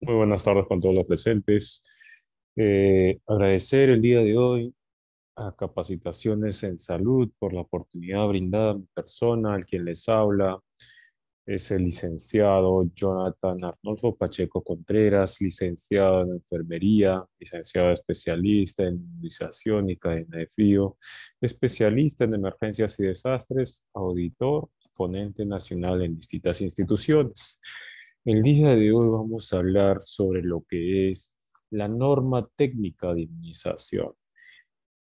Muy buenas tardes con todos los presentes. Eh, agradecer el día de hoy a Capacitaciones en Salud por la oportunidad brindada a mi persona, al quien les habla. Es el licenciado Jonathan Arnolfo Pacheco Contreras, licenciado en Enfermería, licenciado especialista en inmunización y cadena de frío, especialista en emergencias y desastres, auditor, ponente nacional en distintas instituciones. El día de hoy vamos a hablar sobre lo que es la norma técnica de inmunización.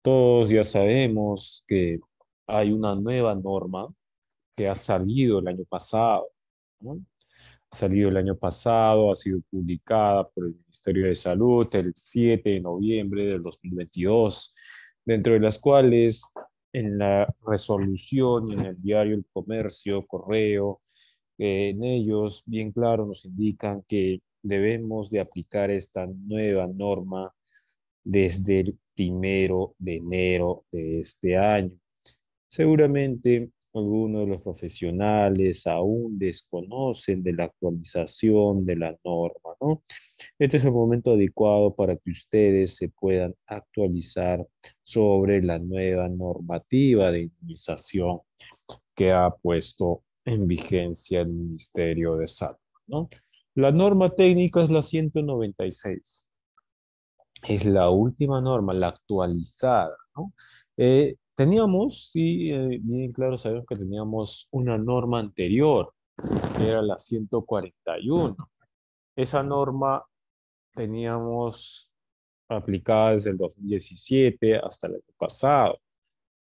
Todos ya sabemos que hay una nueva norma que ha salido el año pasado. Ha salido el año pasado, ha sido publicada por el Ministerio de Salud el 7 de noviembre del 2022, dentro de las cuales en la resolución y en el diario El Comercio, Correo, en ellos bien claro nos indican que debemos de aplicar esta nueva norma desde el primero de enero de este año. Seguramente algunos de los profesionales aún desconocen de la actualización de la norma, ¿no? Este es el momento adecuado para que ustedes se puedan actualizar sobre la nueva normativa de indemnización que ha puesto en vigencia el Ministerio de Salud. ¿no? La norma técnica es la 196. Es la última norma, la actualizada. ¿no? Eh, teníamos, sí, eh, bien claro, sabemos que teníamos una norma anterior, que era la 141. Esa norma teníamos aplicada desde el 2017 hasta el año pasado,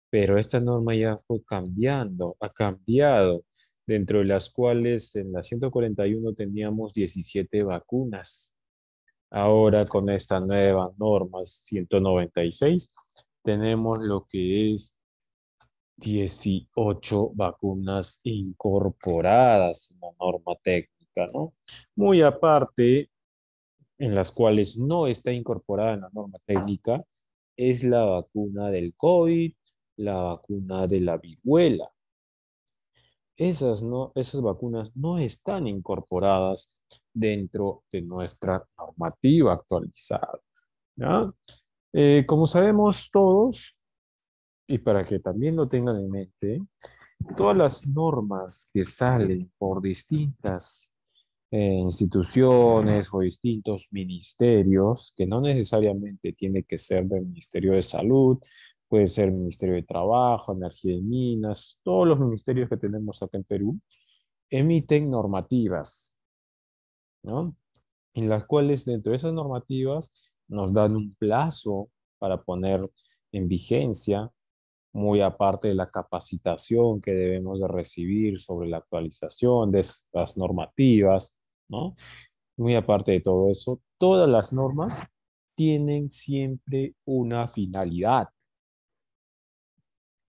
pero esta norma ya fue cambiando, ha cambiado dentro de las cuales en la 141 teníamos 17 vacunas. Ahora con esta nueva norma 196 tenemos lo que es 18 vacunas incorporadas en la norma técnica, ¿no? Muy aparte, en las cuales no está incorporada en la norma técnica, es la vacuna del COVID, la vacuna de la viruela esas, no, esas vacunas no están incorporadas dentro de nuestra normativa actualizada. Eh, como sabemos todos, y para que también lo tengan en mente, todas las normas que salen por distintas eh, instituciones o distintos ministerios, que no necesariamente tiene que ser del Ministerio de Salud, puede ser Ministerio de Trabajo, Energía y Minas, todos los ministerios que tenemos acá en Perú, emiten normativas, ¿no? En las cuales dentro de esas normativas nos dan un plazo para poner en vigencia, muy aparte de la capacitación que debemos de recibir sobre la actualización de estas normativas, ¿no? Muy aparte de todo eso, todas las normas tienen siempre una finalidad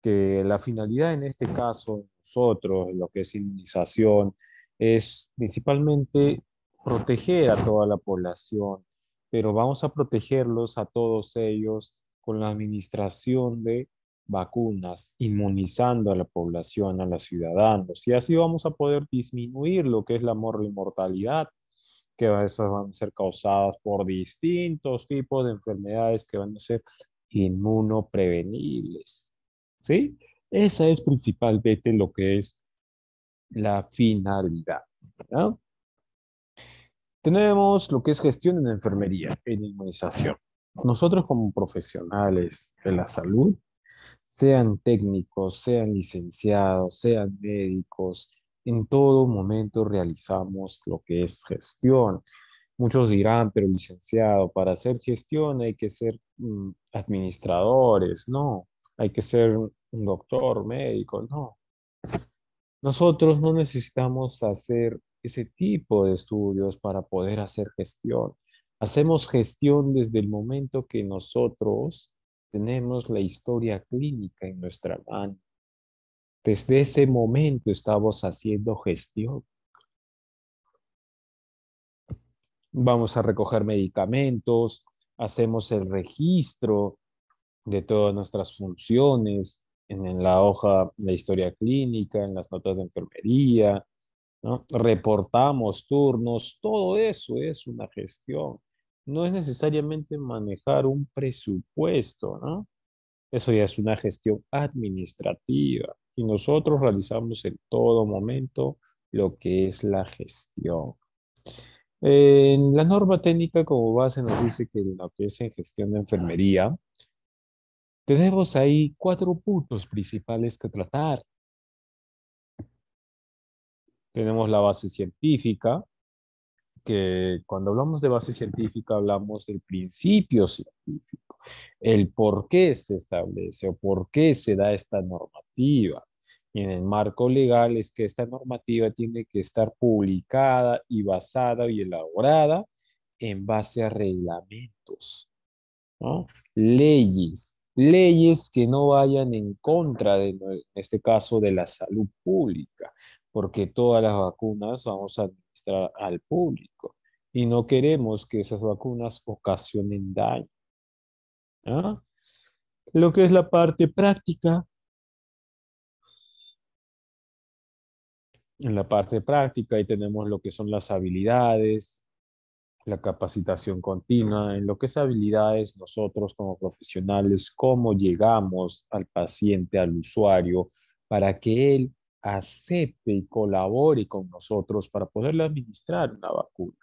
que la finalidad en este caso, nosotros, lo que es inmunización, es principalmente proteger a toda la población, pero vamos a protegerlos a todos ellos con la administración de vacunas, inmunizando a la población, a los ciudadanos. Y así vamos a poder disminuir lo que es la mortalidad, que a van a ser causadas por distintos tipos de enfermedades que van a ser inmunoprevenibles. ¿sí? Esa es principalmente lo que es la finalidad. Tenemos lo que es gestión en enfermería, en inmunización. Nosotros como profesionales de la salud, sean técnicos, sean licenciados, sean médicos, en todo momento realizamos lo que es gestión. Muchos dirán, pero licenciado, para hacer gestión hay que ser mm, administradores. No, hay que ser un doctor, médico, no. Nosotros no necesitamos hacer ese tipo de estudios para poder hacer gestión. Hacemos gestión desde el momento que nosotros tenemos la historia clínica en nuestra mano. Desde ese momento estamos haciendo gestión. Vamos a recoger medicamentos, hacemos el registro de todas nuestras funciones, en, la hoja, la historia clínica, en las notas de enfermería, ¿no? reportamos turnos, todo eso es una gestión. No es necesariamente manejar un presupuesto, ¿no? Eso ya es una gestión administrativa y nosotros realizamos en todo momento lo que es la gestión. En la norma técnica como base nos dice que lo que es en gestión de enfermería, tenemos ahí cuatro puntos principales que tratar. Tenemos la base científica, que cuando hablamos de base científica hablamos del principio científico, el por qué se establece o por qué se da esta normativa. Y en el marco legal es que esta normativa tiene que estar publicada y basada y elaborada en base a reglamentos, leyes, leyes que no vayan en contra, de, en este caso, de la salud pública, porque todas las vacunas vamos a administrar al público y no queremos que esas vacunas ocasionen daño. Lo que es la parte práctica. En la parte práctica ahí tenemos lo que son las habilidades, la capacitación continua, en lo que es habilidades nosotros como profesionales, cómo llegamos al paciente, al usuario, para que él acepte y colabore con nosotros para poderle administrar una vacuna.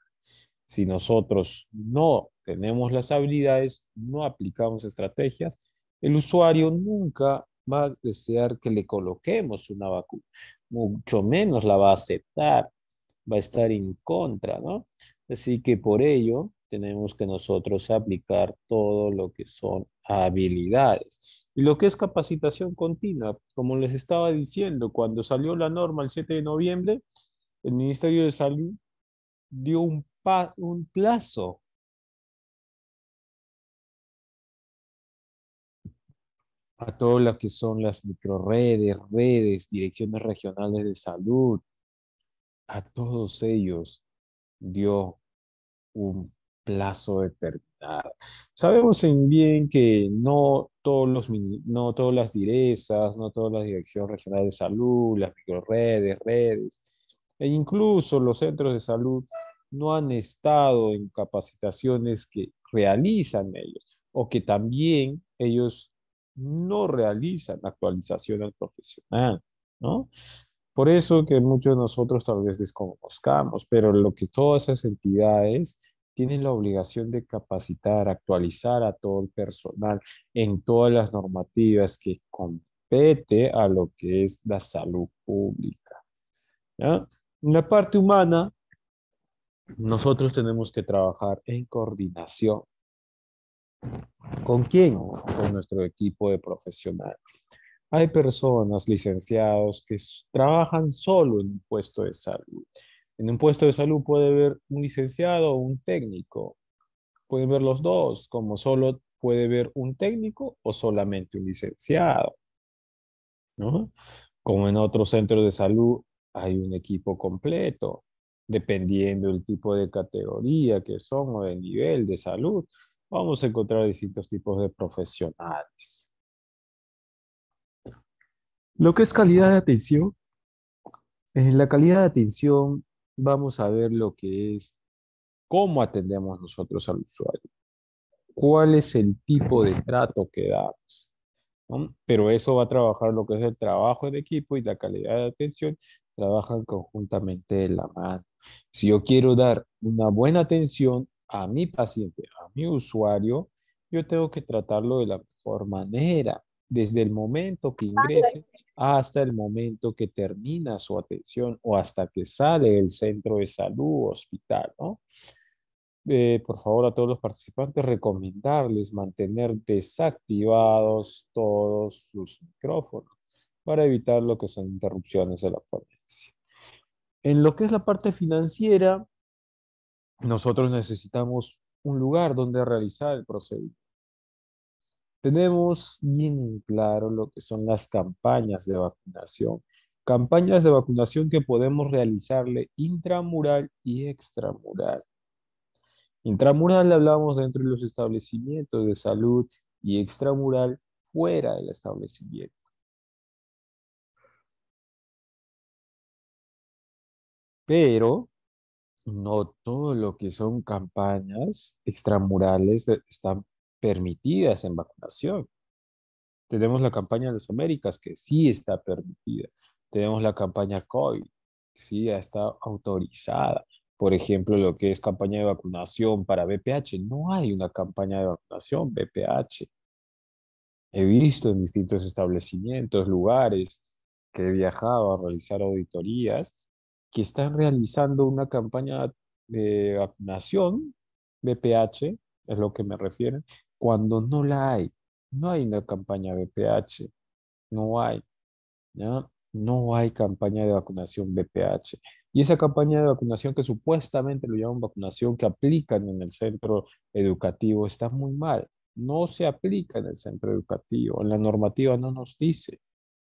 Si nosotros no tenemos las habilidades, no aplicamos estrategias, el usuario nunca va a desear que le coloquemos una vacuna, mucho menos la va a aceptar, va a estar en contra, ¿no? Así que por ello tenemos que nosotros aplicar todo lo que son habilidades. Y lo que es capacitación continua, como les estaba diciendo, cuando salió la norma el 7 de noviembre, el Ministerio de Salud dio un, plazo a todo lo que son las microredes, redes, direcciones regionales de salud, a todos ellos dio un plazo determinado. Sabemos en bien que no, todos los, no todas las direzas, no todas las direcciones regionales de salud, las microredes, redes, e incluso los centros de salud no han estado en capacitaciones que realizan ellos o que también ellos no realizan actualización al profesional, ¿no? Por eso que muchos de nosotros tal vez desconozcamos, pero lo que todas esas entidades tienen la obligación de capacitar, actualizar a todo el personal en todas las normativas que compete a lo que es la salud pública. En la parte humana, nosotros tenemos que trabajar en coordinación. ¿Con quién? Con nuestro equipo de profesionales. Hay personas, licenciados, que trabajan solo en un puesto de salud. En un puesto de salud puede haber un licenciado o un técnico. Pueden ver los dos, como solo puede haber un técnico o solamente un licenciado. Como en otros centros de salud hay un equipo completo, dependiendo del tipo de categoría que son o del nivel de salud, vamos a encontrar distintos tipos de profesionales. Lo que es calidad de atención. En la calidad de atención vamos a ver lo que es cómo atendemos nosotros al usuario, cuál es el tipo de trato que damos. Pero eso va a trabajar lo que es el trabajo en equipo y la calidad de atención trabajan conjuntamente de la mano. Si yo quiero dar una buena atención a mi paciente, a mi usuario, yo tengo que tratarlo de la mejor manera. Desde el momento que ingrese, hasta el momento que termina su atención o hasta que sale del centro de salud o hospital, eh, por favor, a todos los participantes, recomendarles mantener desactivados todos sus micrófonos para evitar lo que son interrupciones de la ponencia. En lo que es la parte financiera, nosotros necesitamos un lugar donde realizar el procedimiento. Tenemos bien claro lo que son las campañas de vacunación. Campañas de vacunación que podemos realizarle intramural y extramural. Intramural hablamos dentro de los establecimientos de salud y extramural fuera del establecimiento. Pero no todo lo que son campañas extramurales eh, están permitidas en vacunación. Tenemos la campaña de las Américas, que sí está permitida. Tenemos la campaña COVID, que sí ya está autorizada. Por ejemplo, lo que es campaña de vacunación para BPH. No hay una campaña de vacunación BPH. He visto en distintos establecimientos, lugares que he viajado a realizar auditorías, que están realizando una campaña de vacunación BPH, es lo que me refieren, cuando no la hay. No hay una campaña BPH, no hay. ¿ya? No hay campaña de vacunación BPH. Y esa campaña de vacunación que supuestamente lo llaman vacunación que aplican en el centro educativo está muy mal. No se aplica en el centro educativo. En la normativa no nos dice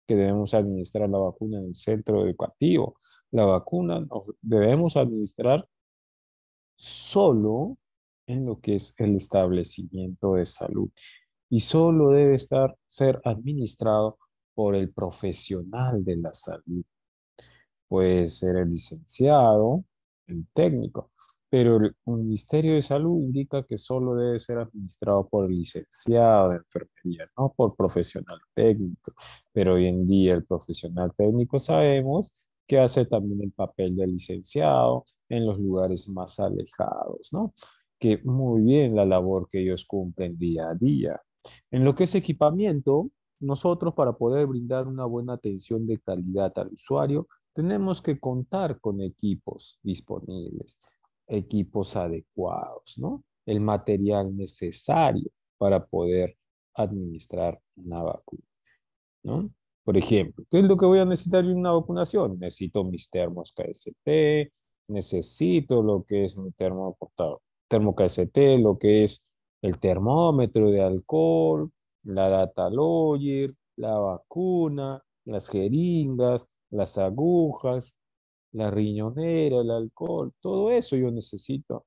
que debemos administrar la vacuna en el centro educativo. La vacuna debemos administrar solo en lo que es el establecimiento de salud y solo debe estar, ser administrado por el profesional de la salud. Puede ser el licenciado, el técnico, pero el Ministerio de Salud indica que solo debe ser administrado por el licenciado de enfermería, no por profesional técnico. Pero hoy en día el profesional técnico sabemos que hace también el papel de licenciado en los lugares más alejados, ¿no? que muy bien la labor que ellos cumplen día a día. En lo que es equipamiento, nosotros para poder brindar una buena atención de calidad al usuario, tenemos que contar con equipos disponibles, equipos adecuados, ¿no? El material necesario para poder administrar una vacuna, ¿no? Por ejemplo, ¿qué es lo que voy a necesitar en una vacunación? Necesito mis termos KSP, necesito lo que es mi termo portador termo-KST, lo que es el termómetro de alcohol, la data lawyer, la vacuna, las jeringas, las agujas, la riñonera, el alcohol, todo eso yo necesito.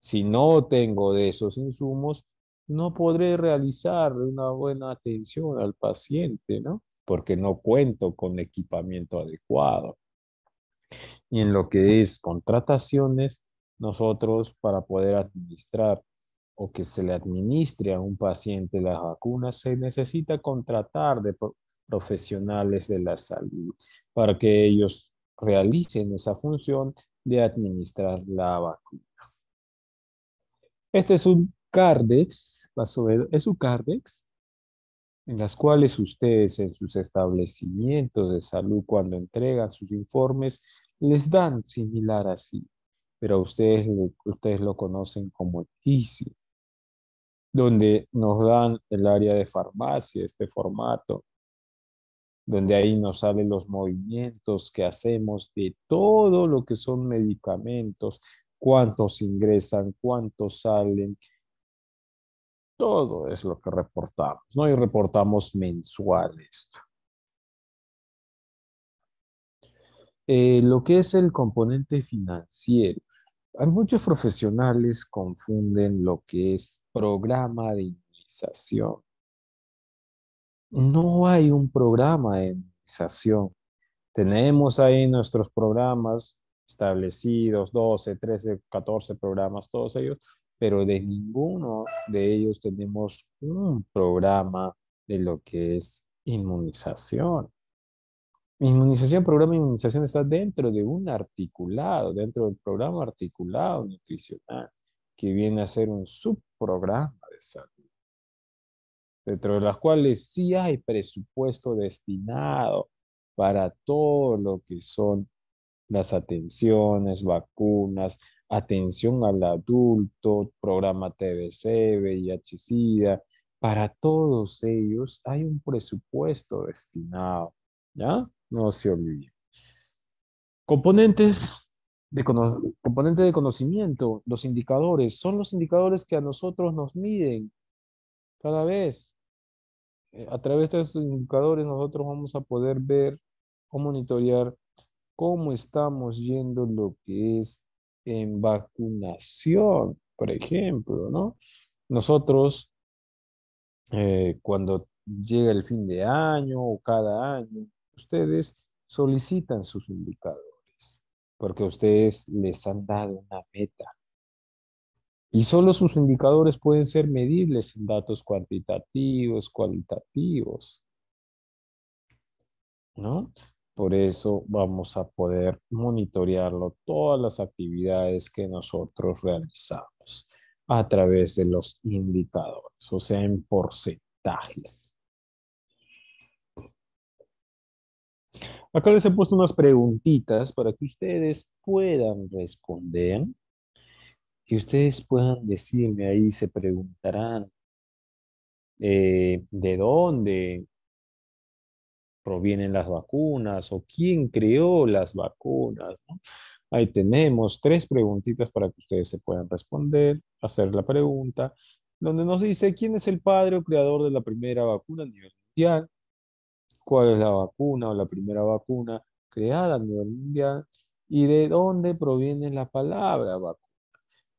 Si no tengo de esos insumos, no podré realizar una buena atención al paciente, ¿no? Porque no cuento con equipamiento adecuado. Y en lo que es contrataciones, nosotros para poder administrar o que se le administre a un paciente la vacuna, se necesita contratar de profesionales de la salud para que ellos realicen esa función de administrar la vacuna. Este es un cardex, es cardex, en las cuales ustedes en sus establecimientos de salud cuando entregan sus informes les dan similar así pero ustedes, ustedes lo conocen como ICI, donde nos dan el área de farmacia, este formato, donde ahí nos salen los movimientos que hacemos de todo lo que son medicamentos, cuántos ingresan, cuántos salen. Todo es lo que reportamos, ¿no? Y reportamos mensual esto. Eh, lo que es el componente financiero. Hay muchos profesionales confunden lo que es programa de inmunización. No hay un programa de inmunización. Tenemos ahí nuestros programas establecidos, 12, 13, 14 programas, todos ellos, pero de ninguno de ellos tenemos un programa de lo que es inmunización. Inmunización, programa de inmunización está dentro de un articulado, dentro del programa articulado nutricional, que viene a ser un subprograma de salud, dentro de las cuales sí hay presupuesto destinado para todo lo que son las atenciones, vacunas, atención al adulto, programa TBC, VIH-Sida, para todos ellos hay un presupuesto destinado, ¿ya? no se olvide Componentes de, componente de conocimiento, los indicadores, son los indicadores que a nosotros nos miden cada vez. Eh, a través de estos indicadores nosotros vamos a poder ver o monitorear cómo estamos yendo lo que es en vacunación, por ejemplo, ¿no? Nosotros, eh, cuando llega el fin de año o cada año, ustedes solicitan sus indicadores, porque ustedes les han dado una meta. Y solo sus indicadores pueden ser medibles en datos cuantitativos, cualitativos. ¿No? Por eso vamos a poder monitorearlo todas las actividades que nosotros realizamos a través de los indicadores, o sea, en porcentajes. Acá les he puesto unas preguntitas para que ustedes puedan responder y ustedes puedan decirme ahí, se preguntarán eh, de dónde provienen las vacunas o quién creó las vacunas. Ahí tenemos tres preguntitas para que ustedes se puedan responder, hacer la pregunta, donde nos dice quién es el padre o creador de la primera vacuna a nivel mundial, cuál es la vacuna o la primera vacuna creada a nivel mundial y de dónde proviene la palabra vacuna.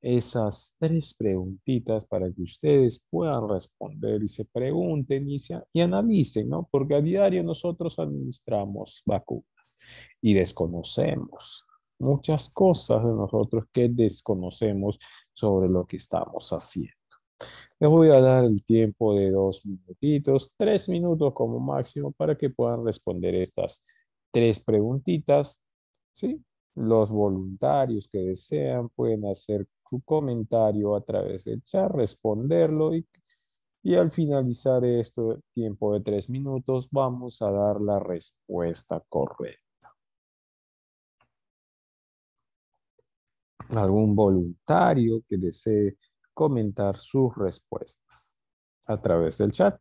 Esas tres preguntitas para que ustedes puedan responder y se pregunten y, analicen, ¿no? Porque a diario nosotros administramos vacunas y desconocemos muchas cosas de nosotros que desconocemos sobre lo que estamos haciendo. Les voy a dar el tiempo de dos minutitos, tres minutos como máximo para que puedan responder estas tres preguntitas. ¿sí? Los voluntarios que desean pueden hacer su comentario a través del chat, responderlo y, y al finalizar este tiempo de tres minutos vamos a dar la respuesta correcta. algún voluntario que desee comentar sus respuestas a través del chat.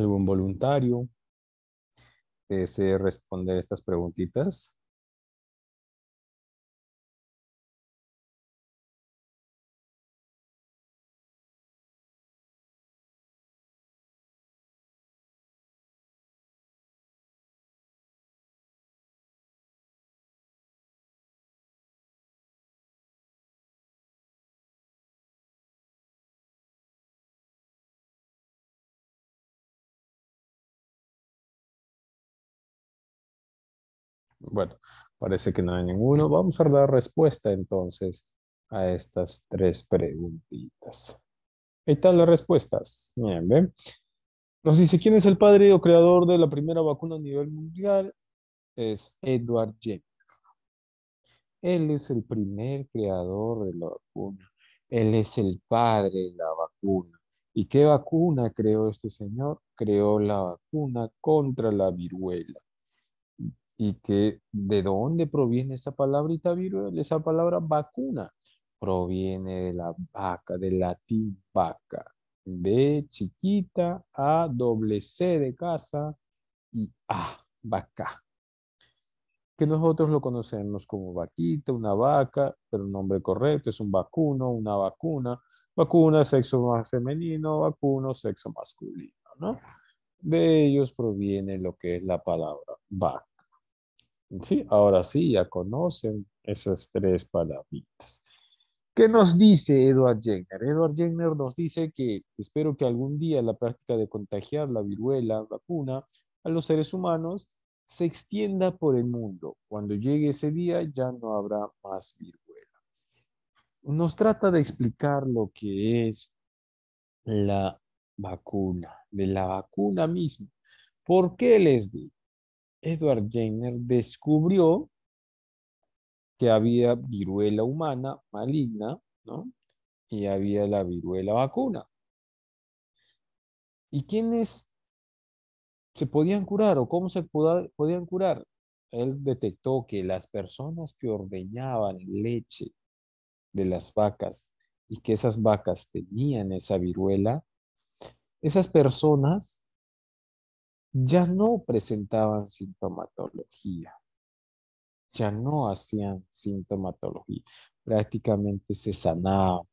algún voluntario que eh, desee responder estas preguntitas. Bueno, parece que no hay ninguno. Vamos a dar respuesta entonces a estas tres preguntitas. Ahí están las respuestas. Bien, ¿ven? Nos dice, ¿quién es el padre o creador de la primera vacuna a nivel mundial? Es Edward Jenner. Él es el primer creador de la vacuna. Él es el padre de la vacuna. ¿Y qué vacuna creó este señor? Creó la vacuna contra la viruela y que de dónde proviene esa palabrita De esa palabra vacuna, proviene de la vaca, del latín vaca, de chiquita a doble C de casa y a vaca, que nosotros lo conocemos como vaquita, una vaca, pero el nombre correcto es un vacuno, una vacuna, vacuna, sexo más femenino, vacuno, sexo masculino, De ellos proviene lo que es la palabra vaca. Sí, ahora sí, ya conocen esas tres palabritas. ¿Qué nos dice Edward Jenner? Edward Jenner nos dice que espero que algún día la práctica de contagiar la viruela vacuna a los seres humanos se extienda por el mundo. Cuando llegue ese día ya no habrá más viruela. Nos trata de explicar lo que es la vacuna, de la vacuna misma. ¿Por qué les digo? Edward Jenner descubrió que había viruela humana maligna, ¿no? Y había la viruela vacuna. ¿Y quiénes se podían curar o cómo se podían curar? Él detectó que las personas que ordeñaban leche de las vacas y que esas vacas tenían esa viruela, esas personas ya no presentaban sintomatología, ya no hacían sintomatología, prácticamente se sanaban.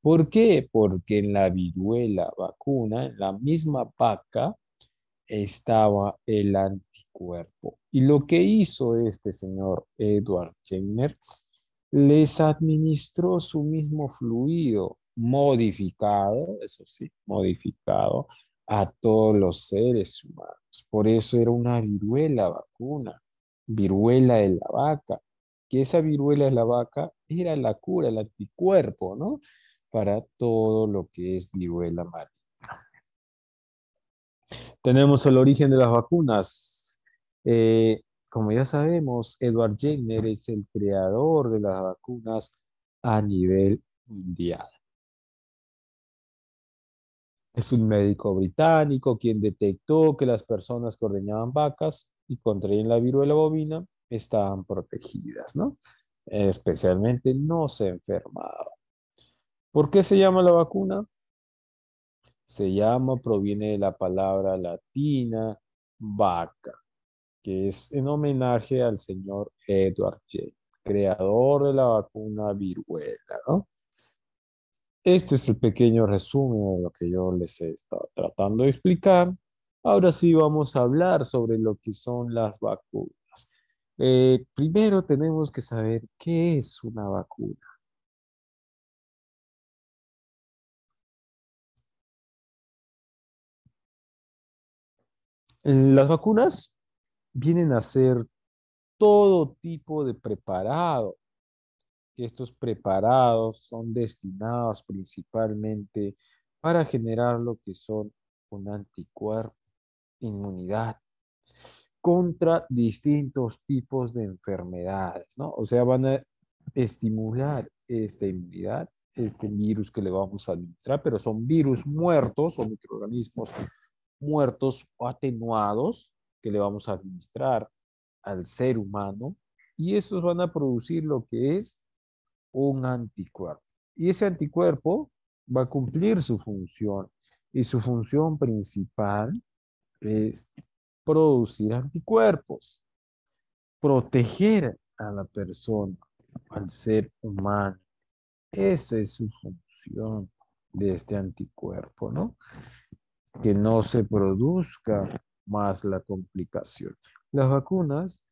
¿Por qué? Porque en la viruela vacuna, en la misma vaca, estaba el anticuerpo. Y lo que hizo este señor Edward Jenner, les administró su mismo fluido modificado, eso sí, modificado, a todos los seres humanos. Por eso era una viruela vacuna, viruela de la vaca, que esa viruela de la vaca era la cura, el anticuerpo, ¿no? Para todo lo que es viruela maligna. Tenemos el origen de las vacunas. Eh, como ya sabemos, Edward Jenner es el creador de las vacunas a nivel mundial. Es un médico británico quien detectó que las personas que ordeñaban vacas y contraían la viruela bovina estaban protegidas, ¿no? Especialmente no se enfermaban. ¿Por qué se llama la vacuna? Se llama, proviene de la palabra latina vaca, que es en homenaje al señor Edward J., creador de la vacuna viruela, ¿no? Este es el pequeño resumen de lo que yo les he estado tratando de explicar. Ahora sí vamos a hablar sobre lo que son las vacunas. Eh, primero tenemos que saber qué es una vacuna. Las vacunas vienen a ser todo tipo de preparado que estos preparados son destinados principalmente para generar lo que son un anticuerpo, inmunidad contra distintos tipos de enfermedades, ¿no? O sea, van a estimular esta inmunidad, este virus que le vamos a administrar, pero son virus muertos o microorganismos muertos o atenuados que le vamos a administrar al ser humano y esos van a producir lo que es un anticuerpo. Y ese anticuerpo va a cumplir su función. Y su función principal es producir anticuerpos, proteger a la persona, al ser humano. Esa es su función de este anticuerpo, ¿no? Que no se produzca más la complicación. Las vacunas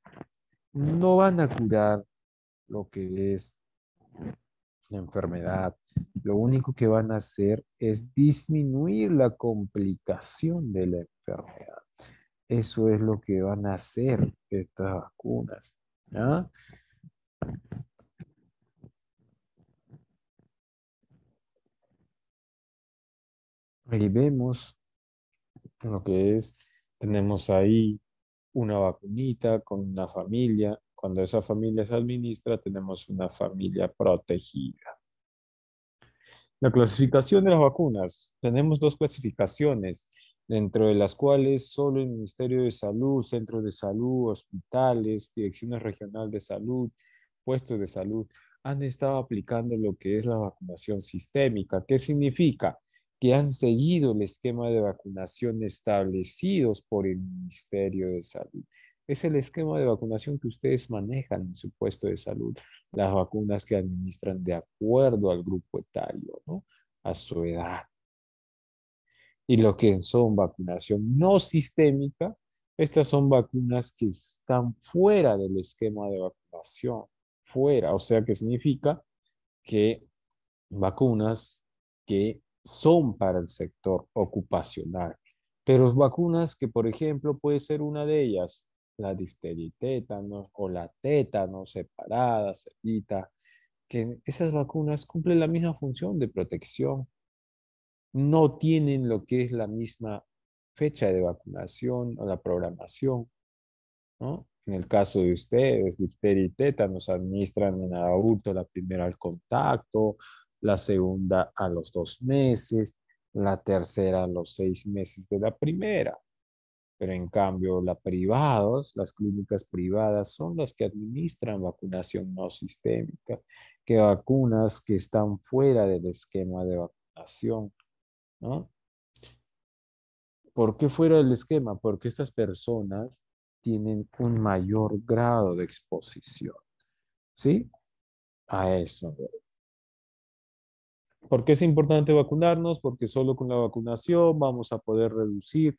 no van a curar lo que es la enfermedad, lo único que van a hacer es disminuir la complicación de la enfermedad. Eso es lo que van a hacer estas vacunas. Ahí vemos lo que es, tenemos ahí una vacunita con una familia cuando esa familia se administra, tenemos una familia protegida. La clasificación de las vacunas. Tenemos dos clasificaciones, dentro de las cuales solo el Ministerio de Salud, centros de salud, hospitales, direcciones regionales de salud, puestos de salud, han estado aplicando lo que es la vacunación sistémica. ¿Qué significa? Que han seguido el esquema de vacunación establecidos por el Ministerio de Salud es el esquema de vacunación que ustedes manejan en su puesto de salud, las vacunas que administran de acuerdo al grupo etario, a su edad. Y lo que son vacunación no sistémica, estas son vacunas que están fuera del esquema de vacunación, fuera, o sea que significa que vacunas que son para el sector ocupacional, pero vacunas que, por ejemplo, puede ser una de ellas, la difteria y tétanos o la tétanos separada, cerita, que esas vacunas cumplen la misma función de protección. No tienen lo que es la misma fecha de vacunación o la programación. En el caso de ustedes, difteria y tétanos administran en adulto la primera al contacto, la segunda a los dos meses, la tercera a los seis meses de la primera. Pero en cambio, las privados, las clínicas privadas son las que administran vacunación no sistémica, que vacunas que están fuera del esquema de vacunación, ¿no? ¿Por qué fuera del esquema? Porque estas personas tienen un mayor grado de exposición, ¿sí? A eso. ¿Por qué es importante vacunarnos? Porque solo con la vacunación vamos a poder reducir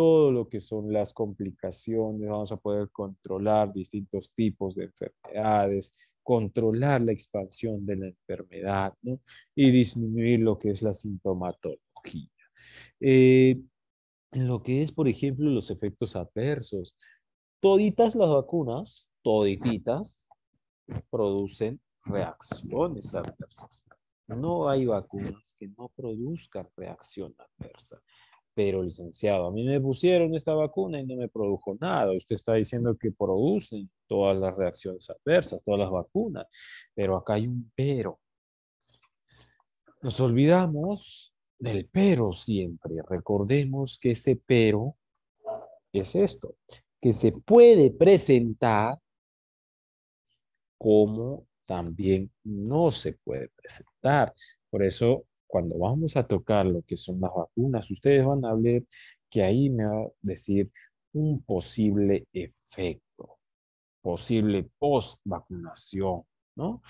todo lo que son las complicaciones, vamos a poder controlar distintos tipos de enfermedades, controlar la expansión de la enfermedad ¿no? y disminuir lo que es la sintomatología. Eh, lo que es, por ejemplo, los efectos adversos. Toditas las vacunas, toditas, producen reacciones adversas. No hay vacunas que no produzcan reacción adversa pero licenciado, a mí me pusieron esta vacuna y no me produjo nada. Usted está diciendo que producen todas las reacciones adversas, todas las vacunas, pero acá hay un pero. Nos olvidamos del pero siempre. Recordemos que ese pero es esto, que se puede presentar como también no se puede presentar. Por eso cuando vamos a tocar lo que son las vacunas, ustedes van a ver que ahí me va a decir un posible efecto, posible post vacunación, ¿no?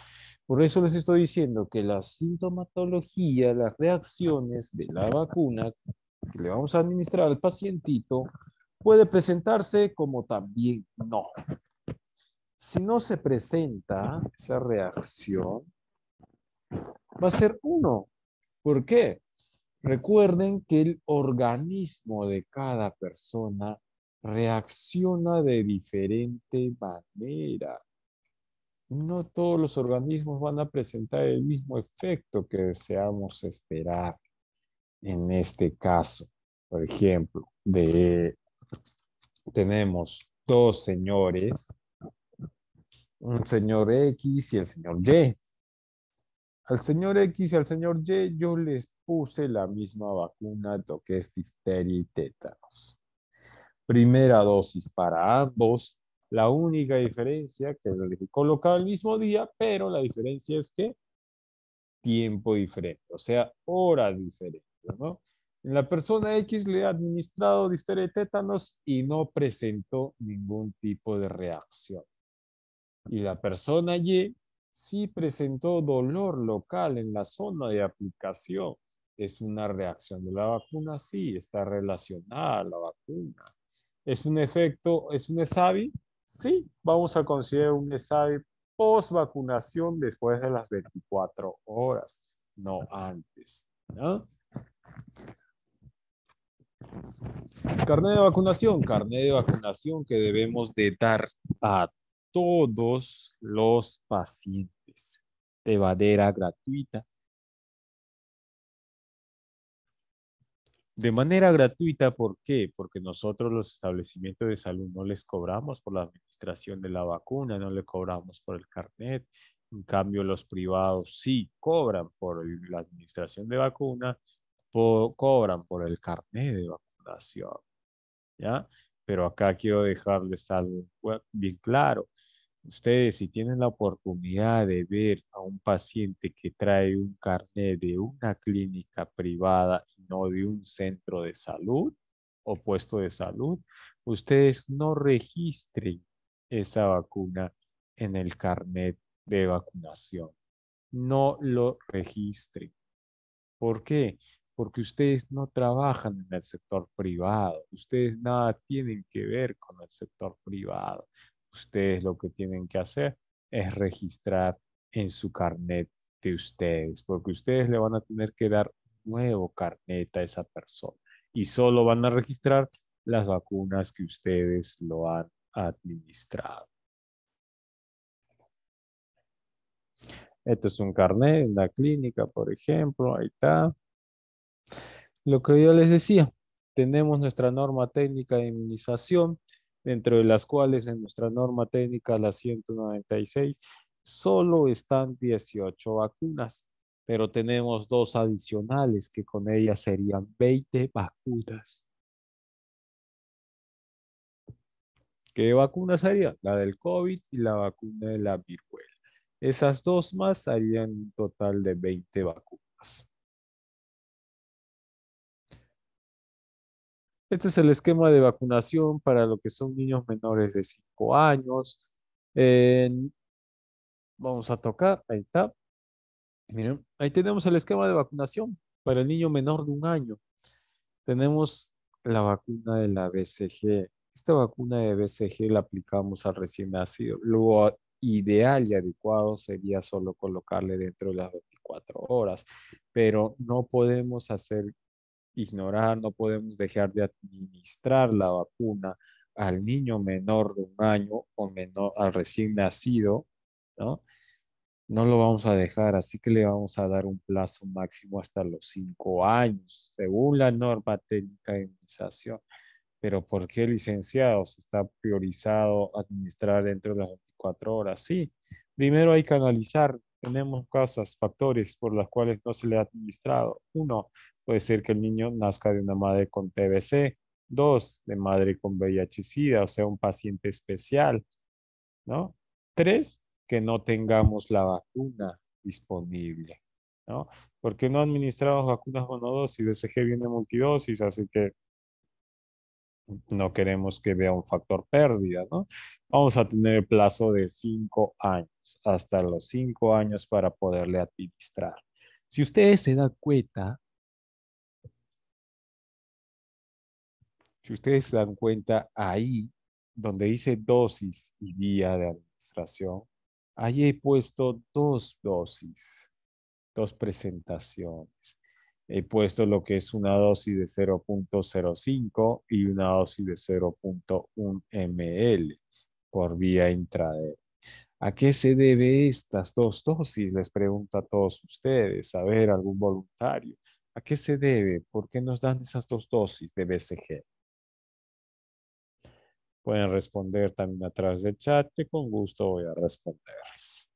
Por eso les estoy diciendo que la sintomatología, las reacciones de la vacuna que le vamos a administrar al pacientito puede presentarse como también no. Si no se presenta esa reacción, va a ser uno ¿Por qué? Recuerden que el organismo de cada persona reacciona de diferente manera. No todos los organismos van a presentar el mismo efecto que deseamos esperar en este caso. Por ejemplo, tenemos dos señores, un señor X y el señor Y. Al señor X y al señor Y yo les puse la misma vacuna, que es difteria y tétanos. Primera dosis para ambos. La única diferencia que le colocaba el mismo día, pero la diferencia es que tiempo diferente, o sea, hora diferente, ¿no? En la persona X le ha administrado difteria y tétanos y no presentó ningún tipo de reacción. Y la persona Y si presentó dolor local en la zona de aplicación, es una reacción de la vacuna, sí, está relacionada a la vacuna. ¿Es un efecto, es un ESAVI? Sí, vamos a considerar un ESAVI post vacunación después de las 24 horas, no antes. Carnet de vacunación, carnet de vacunación que debemos de dar a todos los pacientes de manera gratuita. De manera gratuita, ¿por qué? Porque nosotros los establecimientos de salud no les cobramos por la administración de la vacuna, no le cobramos por el carnet. En cambio, los privados sí cobran por la administración de vacuna, cobran por el carnet de vacunación. Pero acá quiero dejarles algo bien claro. Ustedes, si tienen la oportunidad de ver a un paciente que trae un carnet de una clínica privada y no de un centro de salud o puesto de salud, ustedes no registren esa vacuna en el carnet de vacunación. No lo registren. ¿Por qué? Porque ustedes no trabajan en el sector privado, ustedes nada tienen que ver con el sector privado, ustedes lo que tienen que hacer es registrar en su carnet de ustedes, porque ustedes le van a tener que dar nuevo carnet a esa persona y solo van a registrar las vacunas que ustedes lo han administrado. Esto es un carnet en la clínica, por ejemplo, ahí está. Lo que yo les decía, tenemos nuestra norma técnica de inmunización dentro de las cuales en nuestra norma técnica, la 196, solo están 18 vacunas, pero tenemos dos adicionales que con ellas serían 20 vacunas. ¿Qué vacunas serían La del COVID y la vacuna de la viruela. Esas dos más harían un total de 20 vacunas. Este es el esquema de vacunación para lo que son niños menores de 5 años. vamos a tocar, ahí está. Miren, ahí tenemos el esquema de vacunación para el niño menor de un año. Tenemos la vacuna de la BCG. Esta vacuna de BCG la aplicamos al recién nacido. Lo ideal y adecuado sería solo colocarle dentro de las 24 horas, pero no podemos hacer ignorar, no podemos dejar de administrar la vacuna al niño menor de un año o menor, al recién nacido, ¿no? No lo vamos a dejar, así que le vamos a dar un plazo máximo hasta los cinco años, según la norma técnica de inmunización. Pero ¿por qué, licenciados? Está priorizado administrar dentro de las 24 horas. Sí, primero hay que analizar tenemos causas, factores por las cuales no se le ha administrado. Uno, Puede ser que el niño nazca de una madre con TBC, dos, de madre con VIH-Sida, o sea, un paciente especial, ¿no? Tres, que no tengamos la vacuna disponible, ¿no? Porque no administramos vacunas monodosis, BCG viene multidosis, así que no queremos que vea un factor pérdida, ¿no? Vamos a tener el plazo de cinco años, hasta los cinco años para poderle administrar. Si ustedes se dan cuenta, Si ustedes se dan cuenta, ahí donde dice dosis y vía de administración, ahí he puesto dos dosis, dos presentaciones. He puesto lo que es una dosis de 0.05 y una dosis de 0.1 ml por vía intrader. ¿A qué se debe estas dos dosis? Les pregunto a todos ustedes, a ver, algún voluntario. ¿A qué se debe? ¿Por qué nos dan esas dos dosis de BCG? Pueden responder también a través del chat, y con gusto voy a responderles.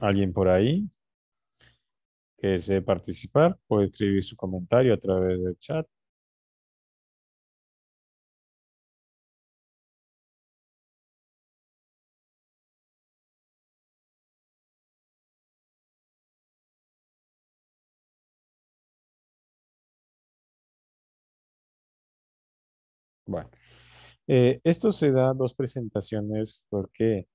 ¿Alguien por ahí? que desee eh, participar puede escribir su comentario a través del chat. Bueno, eh, esto se da dos presentaciones porque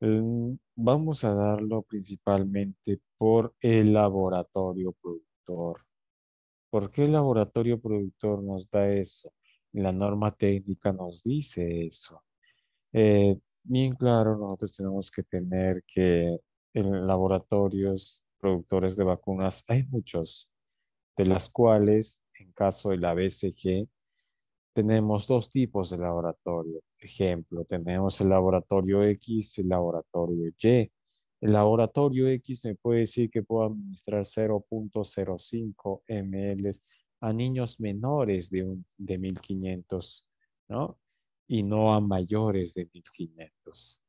Mm, vamos a darlo principalmente por el laboratorio productor. ¿Por qué el laboratorio productor nos da eso? La norma técnica nos dice eso. Eh, bien claro, nosotros tenemos que tener que en laboratorios productores de vacunas hay muchos, de las cuales en caso de la BCG tenemos dos tipos de laboratorio. Ejemplo, tenemos el laboratorio X y el laboratorio Y. El laboratorio X me puede decir que puedo administrar 0.05 ml a niños menores de, 1500, ¿no? Y no a mayores de 1500.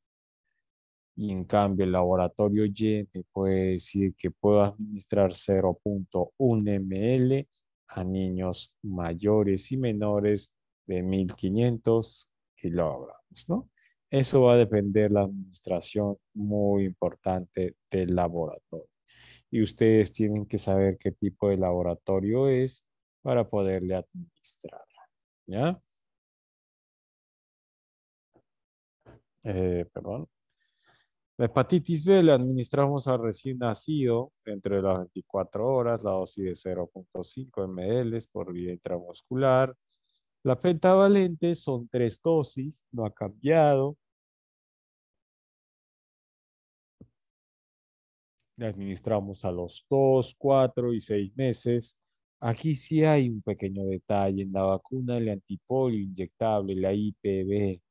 Y en cambio, el laboratorio Y me puede decir que puedo administrar 0.1 ml a niños mayores y menores de 1500 kilogramos, ¿no? Eso va a depender la administración muy importante del laboratorio. Y ustedes tienen que saber qué tipo de laboratorio es para poderle administrar, ¿ya? Eh, perdón. La hepatitis B la administramos al recién nacido entre las 24 horas, la dosis de 0.5 ml por vía intramuscular. La pentavalente son tres dosis, no ha cambiado. La administramos a los 2, 4 y 6 meses. Aquí sí hay un pequeño detalle en la vacuna el antipolio inyectable, la IPV,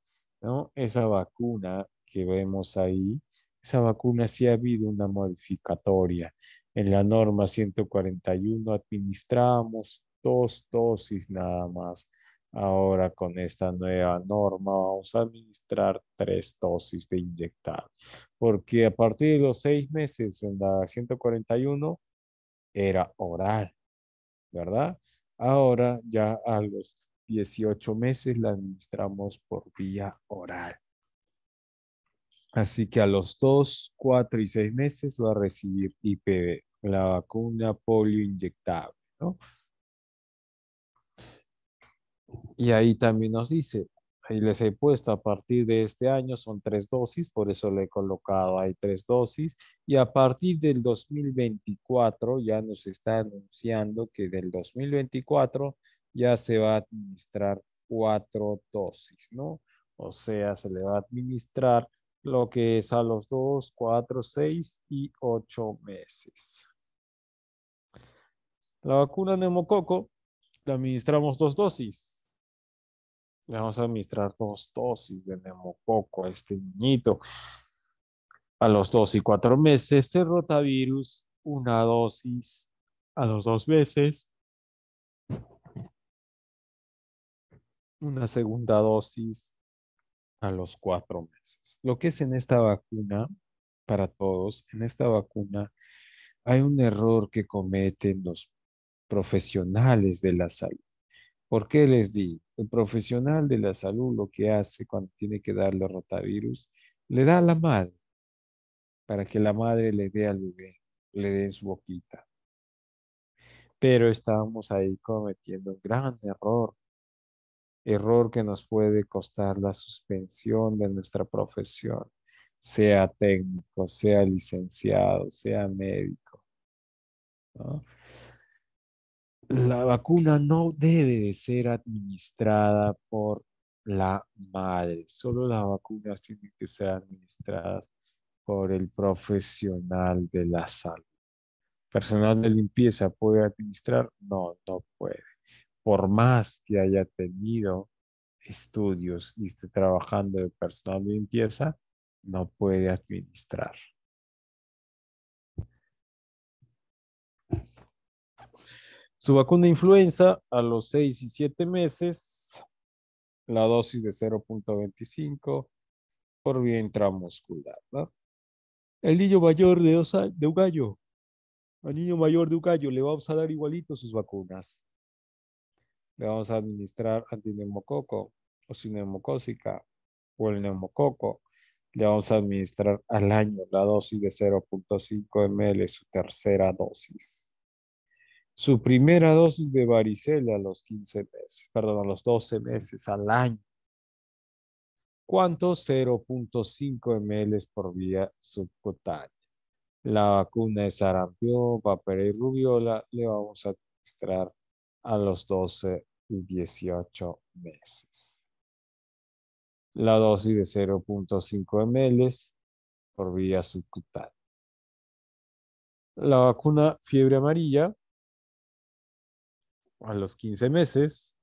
¿no? Esa vacuna que vemos ahí, esa vacuna sí ha habido una modificatoria. En la norma 141 administramos dos dosis nada más. Ahora con esta nueva norma vamos a administrar tres dosis de inyectado, porque a partir de los seis meses en la 141 era oral, ¿verdad? Ahora ya a los 18 meses la administramos por vía oral. Así que a los dos, cuatro y seis meses va a recibir IPV, la vacuna polio inyectable, ¿no? Y ahí también nos dice, ahí les he puesto a partir de este año son tres dosis, por eso le he colocado ahí tres dosis, y a partir del 2024 ya nos está anunciando que del 2024 ya se va a administrar cuatro dosis, ¿no? O sea, se le va a administrar lo que es a los dos, cuatro, seis y ocho meses. La vacuna Nemococo. la administramos dos dosis. Le vamos a administrar dos dosis de Nemococo a este niñito. A los dos y cuatro meses, el rotavirus, una dosis a los dos meses. Una segunda dosis a los cuatro meses. Lo que es en esta vacuna, para todos, en esta vacuna hay un error que cometen los profesionales de la salud. ¿Por qué les digo? El profesional de la salud lo que hace cuando tiene que darle rotavirus, le da a la madre para que la madre le dé al bebé, le dé en su boquita. Pero estamos ahí cometiendo un gran error error que nos puede costar la suspensión de nuestra profesión, sea técnico, sea licenciado, sea médico. La vacuna no debe de ser administrada por la madre, solo las vacunas tienen que ser administradas por el profesional de la salud. ¿Personal de limpieza puede administrar? No, no puede por más que haya tenido estudios y esté trabajando de personal de limpieza, no puede administrar. Su vacuna de influenza a los 6 y 7 meses, la dosis de 0.25 por vía intramuscular. El niño mayor de, dos de un al niño mayor de un le vamos a dar igualito sus vacunas le vamos a administrar antineumococo o sinemocócica o el neumococo. Le vamos a administrar al año la dosis de 0.5 ml, su tercera dosis. Su primera dosis de varicela a los 15 meses, perdón, a los 12 meses al año. ¿Cuánto? 0.5 ml por vía subcutánea. La vacuna de sarampión, papera y rubiola le vamos a administrar a los 12 y 18 meses. La dosis de 0.5 ml por vía subcutánea. La vacuna fiebre amarilla a los 15 meses,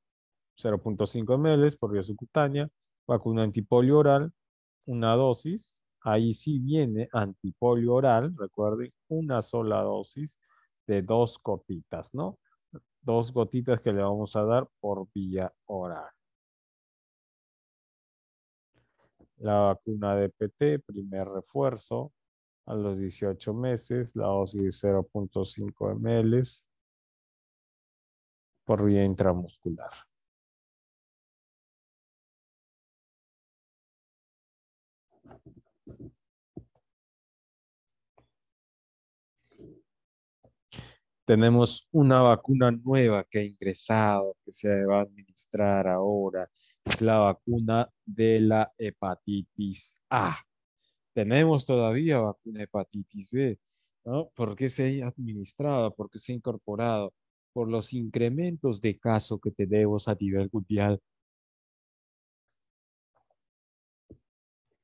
0.5 ml por vía subcutánea. Vacuna antipolio oral, una dosis. Ahí sí viene antipolio oral, recuerden, una sola dosis de dos copitas, ¿no? dos gotitas que le vamos a dar por vía oral. La vacuna de PT, primer refuerzo, a los 18 meses, la dosis de 0.5 ml por vía intramuscular. Tenemos una vacuna nueva que ha ingresado, que se va a administrar ahora. Es la vacuna de la hepatitis A. Tenemos todavía vacuna de hepatitis B. ¿no? ¿Por qué se ha administrado? ¿Por qué se ha incorporado? Por los incrementos de casos que tenemos a nivel mundial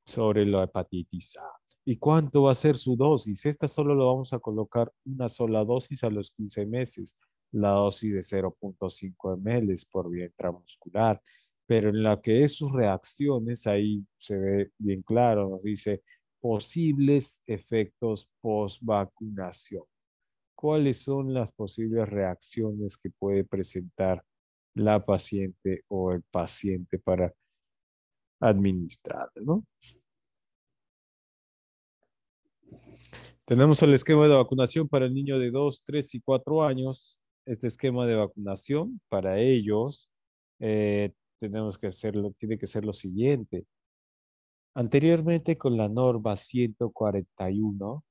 sobre la hepatitis A. ¿Y cuánto va a ser su dosis? Esta solo lo vamos a colocar una sola dosis a los 15 meses, la dosis de 0.5 ml por vía intramuscular. Pero en la que es sus reacciones, ahí se ve bien claro, nos dice posibles efectos post-vacunación. ¿Cuáles son las posibles reacciones que puede presentar la paciente o el paciente para administrar, ¿no? Tenemos el esquema de vacunación para el niño de 2, 3 y 4 años. Este esquema de vacunación para ellos eh, tenemos que hacerlo, tiene que ser lo siguiente. Anteriormente con la norma 141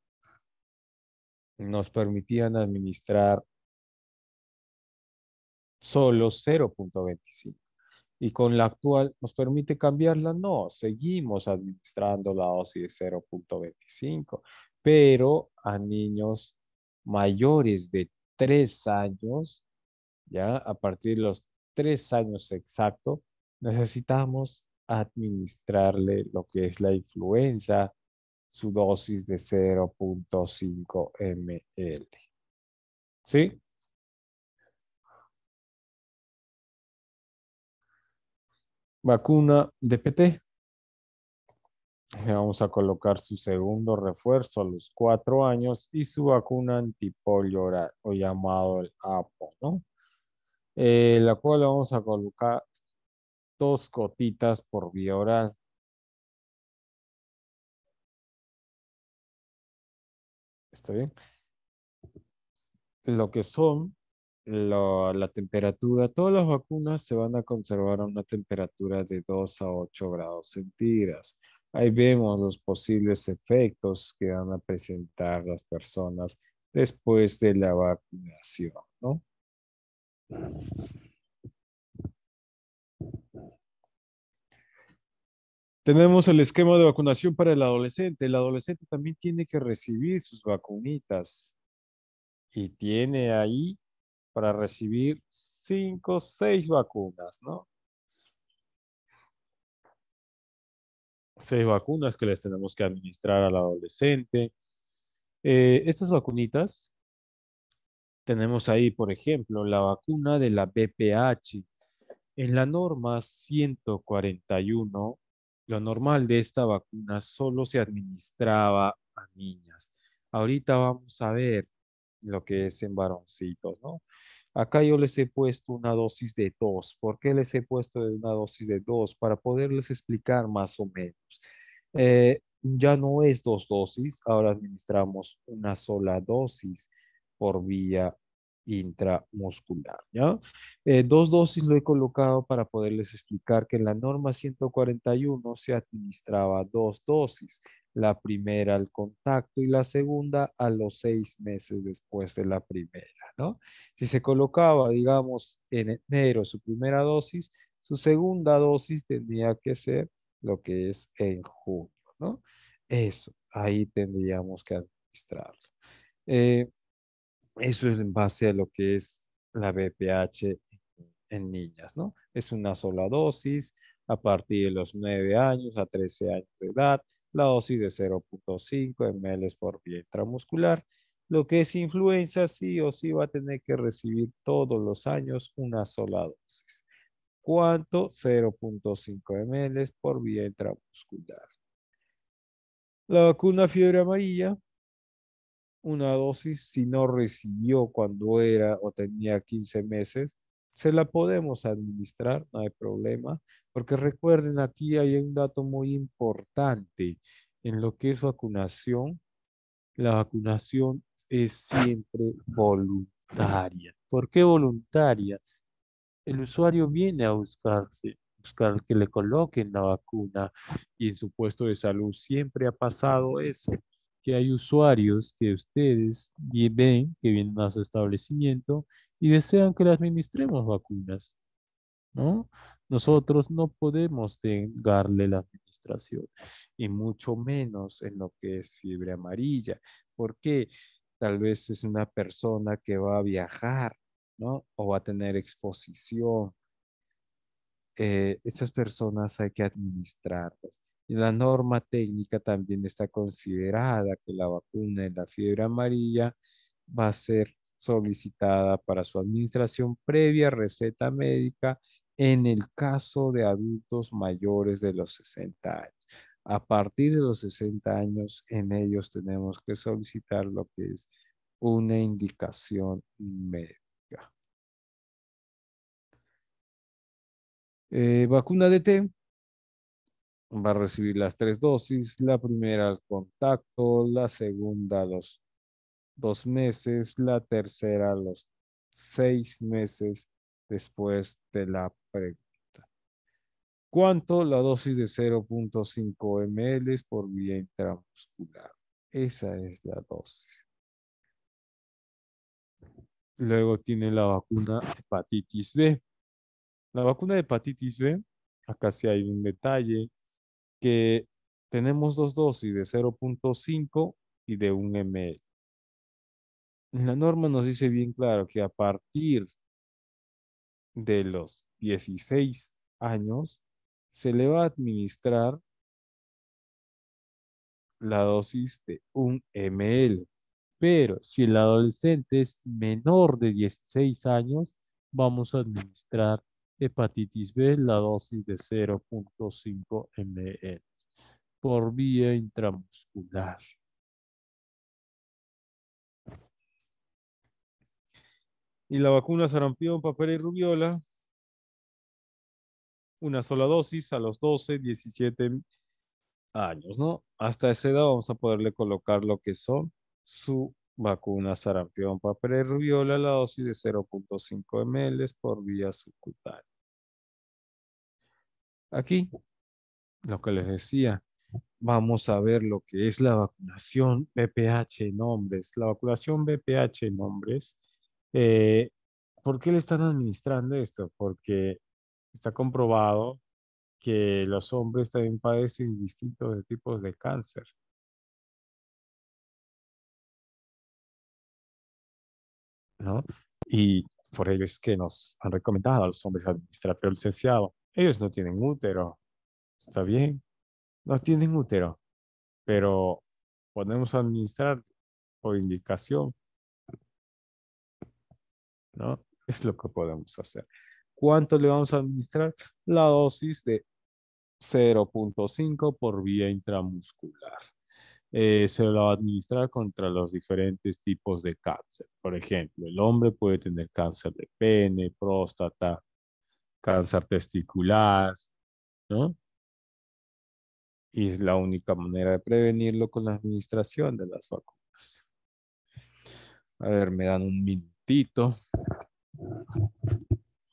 nos permitían administrar solo 0.25 y con la actual nos permite cambiarla. No, seguimos administrando la dosis de 0.25 pero a niños mayores de tres años, ya a partir de los tres años exacto, necesitamos administrarle lo que es la influenza, su dosis de 0.5 ml. ¿Sí? Vacuna de PT vamos a colocar su segundo refuerzo a los cuatro años y su vacuna antipolioral o llamado el APO, ¿no? Eh, la cual vamos a colocar dos gotitas por vía oral. ¿Está bien? Lo que son la temperatura, todas las vacunas se van a conservar a una temperatura de 2 a 8 grados centígrados. Ahí vemos los posibles efectos que van a presentar las personas después de la vacunación, ¿no? Tenemos el esquema de vacunación para el adolescente. El adolescente también tiene que recibir sus vacunitas y tiene ahí para recibir cinco, o seis vacunas, ¿no? seis vacunas que les tenemos que administrar al adolescente. Eh, estas vacunitas, tenemos ahí, por ejemplo, la vacuna de la BPH. En la norma 141, lo normal de esta vacuna solo se administraba a niñas. Ahorita vamos a ver lo que es en varoncitos, ¿no? Acá yo les he puesto una dosis de dos. ¿Por qué les he puesto una dosis de dos? Para poderles explicar más o menos. Eh, ya no es dos dosis, ahora administramos una sola dosis por vía intramuscular. ¿ya? Eh, dos dosis lo he colocado para poderles explicar que en la norma 141 se administraba dos dosis, la primera al contacto y la segunda a los seis meses después de la primera. Si se colocaba, digamos, en enero su primera dosis, su segunda dosis tendría que ser lo que es en junio, ¿no? Eso, ahí tendríamos que administrarlo. Eh, eso es en base a lo que es la BPH en niñas, ¿no? Es una sola dosis a partir de los 9 años a 13 años de edad, la dosis de 0.5 ml por vía intramuscular lo que es influenza sí o sí va a tener que recibir todos los años una sola dosis. ¿Cuánto? 0.5 ml por vía intramuscular. La vacuna fiebre amarilla, una dosis si no recibió cuando era o tenía 15 meses, se la podemos administrar, no hay problema, porque recuerden aquí hay un dato muy importante en lo que es vacunación. La vacunación es siempre voluntaria. ¿Por qué voluntaria? El usuario viene a buscarse, buscar que le coloquen la vacuna y en su puesto de salud siempre ha pasado eso, que hay usuarios que ustedes ven que vienen a su establecimiento y desean que le administremos vacunas. ¿No? Nosotros no podemos negarle la administración y mucho menos en lo que es fiebre amarilla. ¿Por qué? tal vez es una persona que va a viajar, ¿no? O va a tener exposición. Eh, estas personas hay que administrarlas. Y la norma técnica también está considerada que la vacuna de la fiebre amarilla va a ser solicitada para su administración previa receta médica en el caso de adultos mayores de los 60 años a partir de los 60 años, en ellos tenemos que solicitar lo que es una indicación médica. Eh, vacuna de T. Va a recibir las tres dosis, la primera al contacto, la segunda a los dos meses, la tercera a los seis meses después de la pregunta. ¿Cuánto? La dosis de 0.5 ml por vía intramuscular. Esa es la dosis. Luego tiene la vacuna hepatitis B. La vacuna de hepatitis B, acá sí hay un detalle, que tenemos dos dosis de 0.5 y de 1 ml. La norma nos dice bien claro que a partir de los 16 años se le va a administrar la dosis de 1 ml. Pero si el adolescente es menor de 16 años, vamos a administrar hepatitis B, la dosis de 0.5 ml por vía intramuscular. Y la vacuna sarampión, papel y rubiola una sola dosis a los 12, 17 años, ¿no? Hasta esa edad vamos a poderle colocar lo que son su vacuna sarampión, papel rubiola, la dosis de 0.5 ml por vía subcutánea. Aquí, lo que les decía, vamos a ver lo que es la vacunación BPH en hombres. La vacunación BPH en hombres, eh, ¿por qué le están administrando esto? Porque está comprobado que los hombres también padecen distintos tipos de cáncer. ¿No? Y por ello es que nos han recomendado a los hombres administrar pero licenciado. Ellos no tienen útero, está bien, no tienen útero, pero podemos administrar por indicación, ¿no? Es lo que podemos hacer. ¿Cuánto le vamos a administrar? La dosis de 0.5 por vía intramuscular. Eh, se lo va a administrar contra los diferentes tipos de cáncer. Por ejemplo, el hombre puede tener cáncer de pene, próstata, cáncer testicular, ¿no? Y es la única manera de prevenirlo con la administración de las vacunas. A ver, me dan un minutito.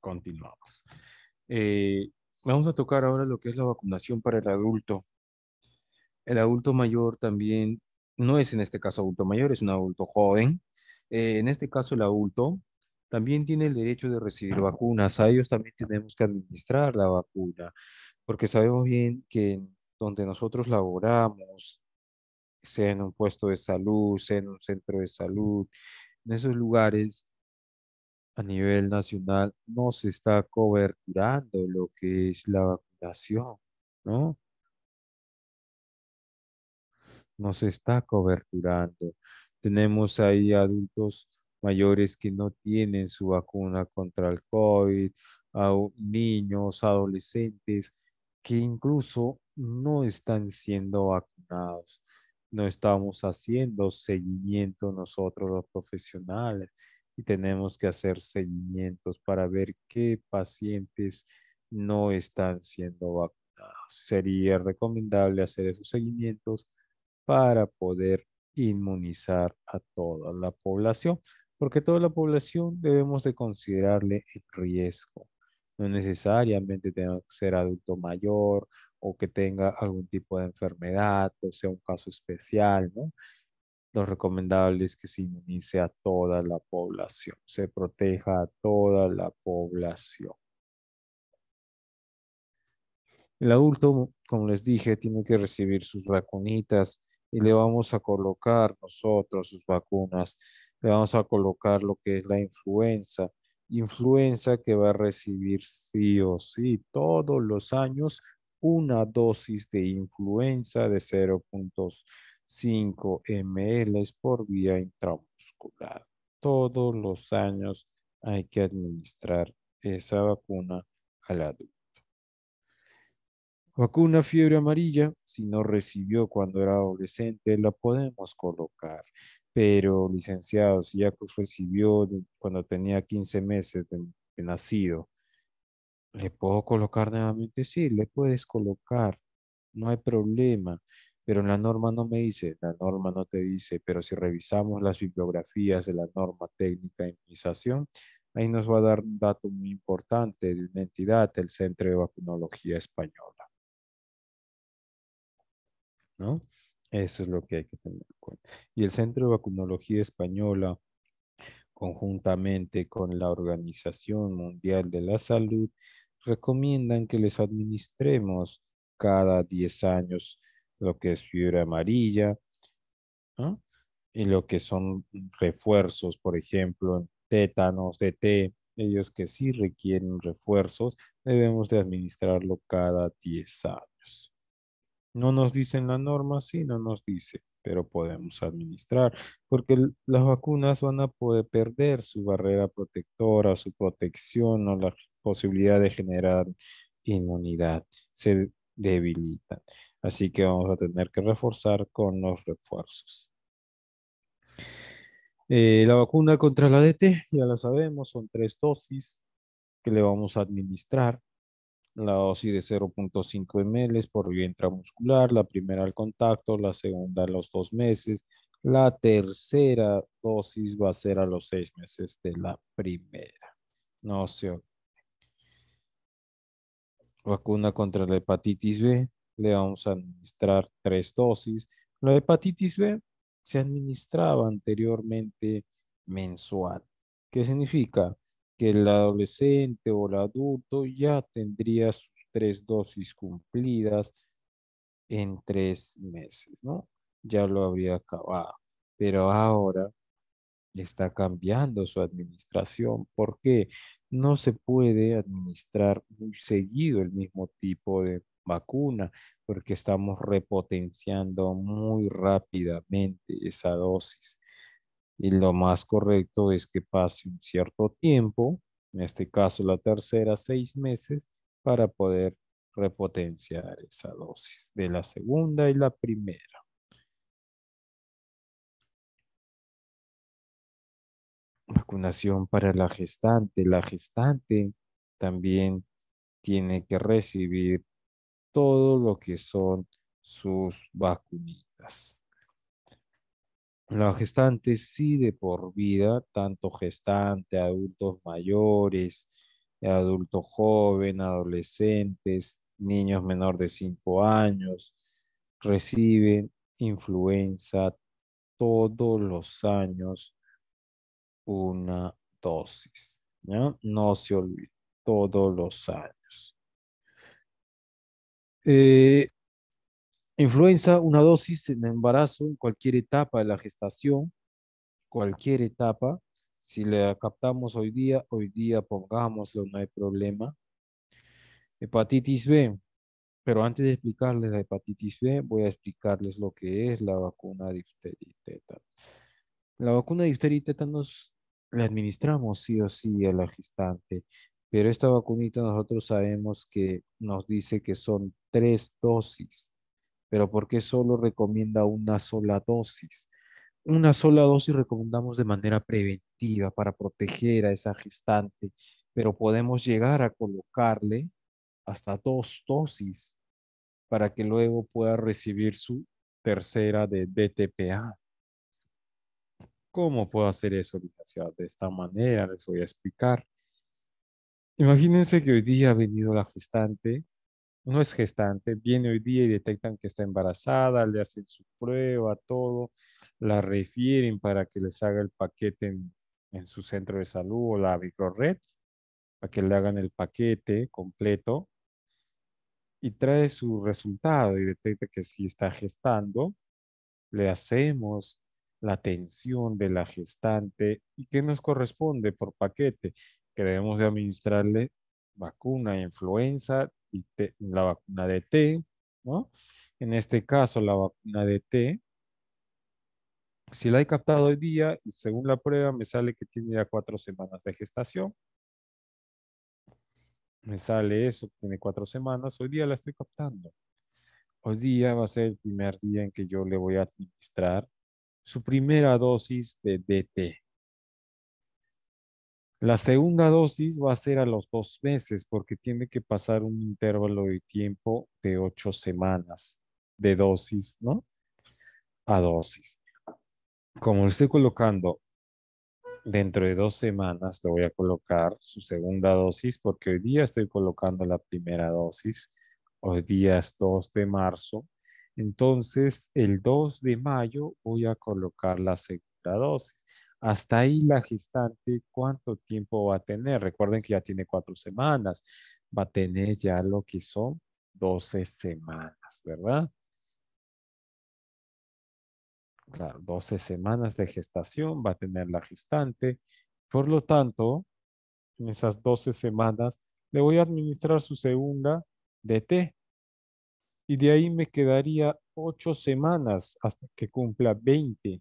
continuamos. Eh, vamos a tocar ahora lo que es la vacunación para el adulto. El adulto mayor también, no es en este caso adulto mayor, es un adulto joven. Eh, en este caso el adulto también tiene el derecho de recibir vacunas. A ellos también tenemos que administrar la vacuna, porque sabemos bien que donde nosotros laboramos, sea en un puesto de salud, sea en un centro de salud, en esos lugares a nivel nacional no se está coberturando lo que es la vacunación, ¿no? No se está coberturando. Tenemos ahí adultos mayores que no tienen su vacuna contra el COVID, a niños, adolescentes, que incluso no están siendo vacunados. No estamos haciendo seguimiento nosotros los profesionales y tenemos que hacer seguimientos para ver qué pacientes no están siendo vacunados. Sería recomendable hacer esos seguimientos para poder inmunizar a toda la población, porque toda la población debemos de considerarle en riesgo. No necesariamente tenga que ser adulto mayor o que tenga algún tipo de enfermedad o sea un caso especial, ¿no? Lo recomendable es que se inmunice a toda la población, se proteja a toda la población. El adulto, como les dije, tiene que recibir sus vacunitas y le vamos a colocar nosotros sus vacunas. Le vamos a colocar lo que es la influenza. Influenza que va a recibir sí o sí todos los años una dosis de influenza de 0.2 5 ml por vía intramuscular. Todos los años hay que administrar esa vacuna al adulto. Vacuna fiebre amarilla, si no recibió cuando era adolescente, la podemos colocar. Pero, licenciado, si ya recibió cuando tenía 15 meses de, de nacido, ¿le puedo colocar nuevamente? Sí, le puedes colocar. No hay problema. Pero la norma no me dice, la norma no te dice, pero si revisamos las bibliografías de la norma técnica de inmunización, ahí nos va a dar un dato muy importante de una entidad, el Centro de Vacunología Española. ¿No? Eso es lo que hay que tener en cuenta. Y el Centro de Vacunología Española, conjuntamente con la Organización Mundial de la Salud, recomiendan que les administremos cada 10 años lo que es fibra amarilla, y lo que son refuerzos, por ejemplo, tétanos, DT, ellos que sí requieren refuerzos, debemos de administrarlo cada 10 años. No nos dicen la norma, sí, no nos dice, pero podemos administrar, porque las vacunas van a poder perder su barrera protectora, su protección o la posibilidad de generar inmunidad. Se debilita. Así que vamos a tener que reforzar con los refuerzos. Eh, la vacuna contra la DT, ya la sabemos, son tres dosis que le vamos a administrar. La dosis de 0.5 ml por vía intramuscular, la primera al contacto, la segunda a los dos meses, la tercera dosis va a ser a los seis meses de la primera. No se vacuna contra la hepatitis B, le vamos a administrar tres dosis. La hepatitis B se administraba anteriormente mensual. ¿Qué significa? Que el adolescente o el adulto ya tendría sus tres dosis cumplidas en tres meses, ¿no? Ya lo habría acabado. Pero ahora está cambiando su administración porque no se puede administrar muy seguido el mismo tipo de vacuna porque estamos repotenciando muy rápidamente esa dosis. Y lo más correcto es que pase un cierto tiempo, en este caso la tercera, seis meses, para poder repotenciar esa dosis de la segunda y la primera. para la gestante. La gestante también tiene que recibir todo lo que son sus vacunitas. La gestante sí de por vida, tanto gestante, adultos mayores, adulto joven, adolescentes, niños menor de cinco años, reciben influenza todos los años una dosis. ¿ya? No se olvide, todos los años. Eh, influenza, una dosis en embarazo, en cualquier etapa de la gestación, cualquier etapa. Si la captamos hoy día, hoy día pongámoslo, no hay problema. Hepatitis B, pero antes de explicarles la hepatitis B, voy a explicarles lo que es la vacuna de La vacuna de nos le administramos sí o sí a la gestante. Pero esta vacunita nosotros sabemos que nos dice que son tres dosis. Pero ¿por qué solo recomienda una sola dosis? Una sola dosis recomendamos de manera preventiva para proteger a esa gestante, pero podemos llegar a colocarle hasta dos dosis para que luego pueda recibir su tercera de DTPA. ¿Cómo puedo hacer eso, De esta manera les voy a explicar. Imagínense que hoy día ha venido la gestante, no es gestante, viene hoy día y detectan que está embarazada, le hacen su prueba, todo, la refieren para que les haga el paquete en, su centro de salud o la microred, para que le hagan el paquete completo y trae su resultado y detecta que sí está gestando, le hacemos la atención de la gestante y que nos corresponde por paquete, que debemos de administrarle vacuna influenza y la vacuna de T, ¿no? En este caso, la vacuna de T, si la he captado hoy día y según la prueba me sale que tiene ya cuatro semanas de gestación, me sale eso, tiene cuatro semanas, hoy día la estoy captando. Hoy día va a ser el primer día en que yo le voy a administrar su primera dosis de DT. La segunda dosis va a ser a los dos meses porque tiene que pasar un intervalo de tiempo de ocho semanas de dosis, ¿no? A dosis. Como lo estoy colocando dentro de dos semanas, le voy a colocar su segunda dosis porque hoy día estoy colocando la primera dosis. Hoy día es 2 de marzo entonces, el 2 de mayo voy a colocar la segunda dosis. Hasta ahí la gestante, ¿cuánto tiempo va a tener? Recuerden que ya tiene cuatro semanas. Va a tener ya lo que son 12 semanas, ¿verdad? Claro, 12 semanas de gestación va a tener la gestante. Por lo tanto, en esas 12 semanas le voy a administrar su segunda DT y de ahí me quedaría ocho semanas hasta que cumpla 20.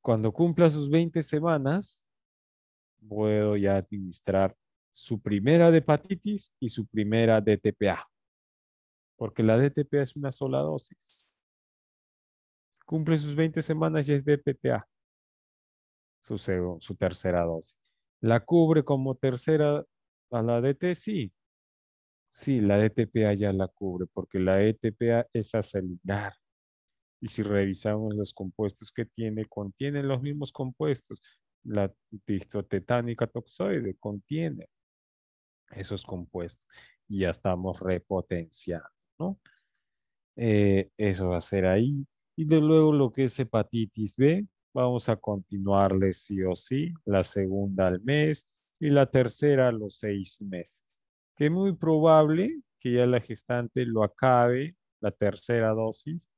Cuando cumpla sus 20 semanas, puedo ya administrar su primera de hepatitis y su primera de Porque la DTPA es una sola dosis. Cumple sus 20 semanas y es DPTA. Su, su tercera dosis. ¿La cubre como tercera a la DT? Sí, Sí, la ETPA ya la cubre, porque la ETPA es acelular. Y si revisamos los compuestos que tiene, contienen los mismos compuestos. La distotetánica toxoide contiene esos compuestos. Y ya estamos repotenciando, eh, eso va a ser ahí. Y de luego lo que es hepatitis B, vamos a continuarle sí o sí, la segunda al mes y la tercera a los seis meses que es muy probable que ya la gestante lo acabe, la tercera dosis,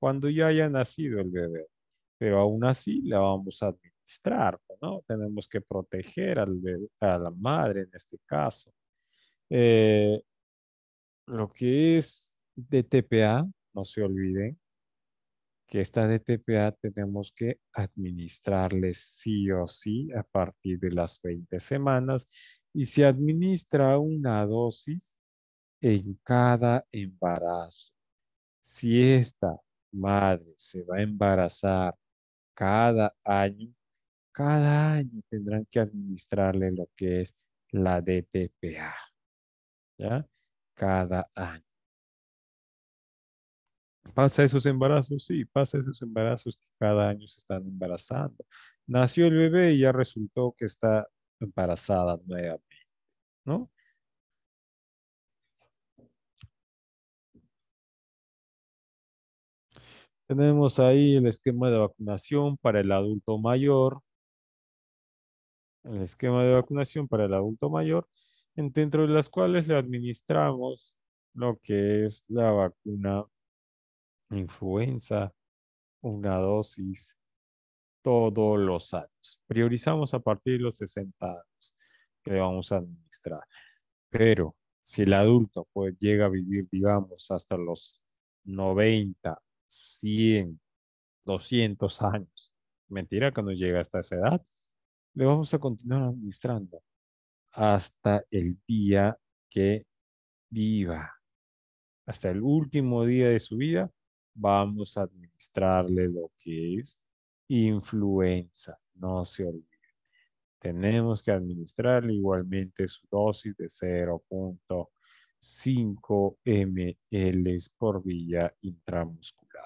cuando ya haya nacido el bebé. Pero aún así la vamos a administrar, ¿no? Tenemos que proteger al a la madre en este caso. Eh, lo que es DTPA, no se olviden que esta DTPA tenemos que administrarle sí o sí a partir de las 20 semanas y se administra una dosis en cada embarazo. Si esta madre se va a embarazar cada año, cada año tendrán que administrarle lo que es la DTPA. ¿Ya? Cada año. ¿Pasa esos embarazos? Sí, pasa esos embarazos que cada año se están embarazando. Nació el bebé y ya resultó que está embarazada nuevamente. ¿no? Tenemos ahí el esquema de vacunación para el adulto mayor. El esquema de vacunación para el adulto mayor, dentro de las cuales le administramos lo que es la vacuna influenza, una dosis todos los años. Priorizamos a partir de los 60 años que vamos a administrar. Pero si el adulto pues llega a vivir, digamos, hasta los 90, 100, 200 años, mentira que llega hasta esa edad, le vamos a continuar administrando hasta el día que viva. Hasta el último día de su vida vamos a administrarle lo que es influenza. No se olvide tenemos que administrarle igualmente su dosis de 0.5 ml por vía intramuscular.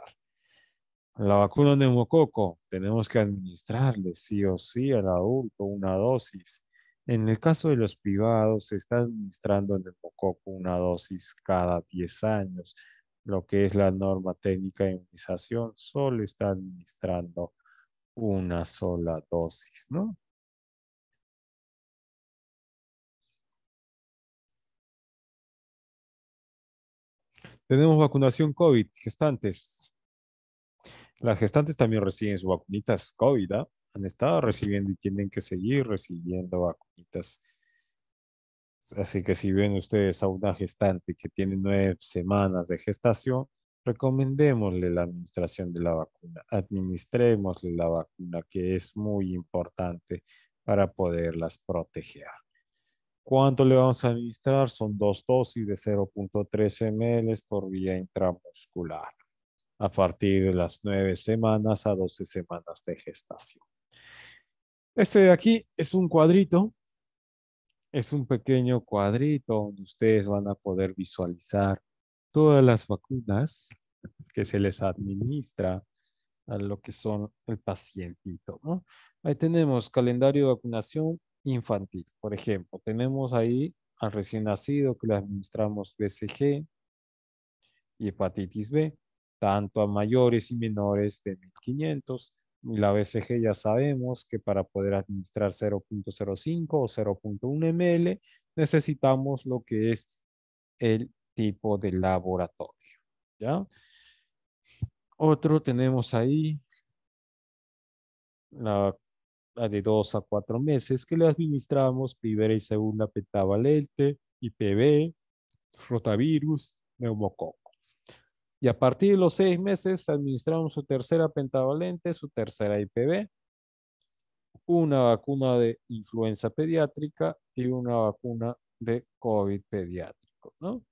La vacuna de neumococo tenemos que administrarle sí o sí al adulto una dosis. En el caso de los privados, se está administrando el neumococo una dosis cada 10 años. Lo que es la norma técnica de inmunización solo está administrando una sola dosis, ¿no? Tenemos vacunación COVID, gestantes. Las gestantes también reciben sus vacunitas COVID, ¿ah? han estado recibiendo y tienen que seguir recibiendo vacunitas. Así que si ven ustedes a una gestante que tiene nueve semanas de gestación, recomendémosle la administración de la vacuna, administrémosle la vacuna, que es muy importante para poderlas proteger. ¿Cuánto le vamos a administrar? Son dos dosis de 0.3 ml por vía intramuscular a partir de las nueve semanas a 12 semanas de gestación. Este de aquí es un cuadrito, es un pequeño cuadrito donde ustedes van a poder visualizar todas las vacunas que se les administra a lo que son el pacientito. ¿no? Ahí tenemos calendario de vacunación infantil. Por ejemplo, tenemos ahí al recién nacido que le administramos BCG y hepatitis B, tanto a mayores y menores de 1500. Y la BCG ya sabemos que para poder administrar 0.05 o 0.1 ml necesitamos lo que es el tipo de laboratorio. ¿ya? Otro tenemos ahí la de dos a cuatro meses que le administramos primera y segunda pentavalente, IPV, rotavirus, neumococo. Y a partir de los seis meses administramos su tercera pentavalente, su tercera IPV, una vacuna de influenza pediátrica y una vacuna de COVID pediátrico. ¿no?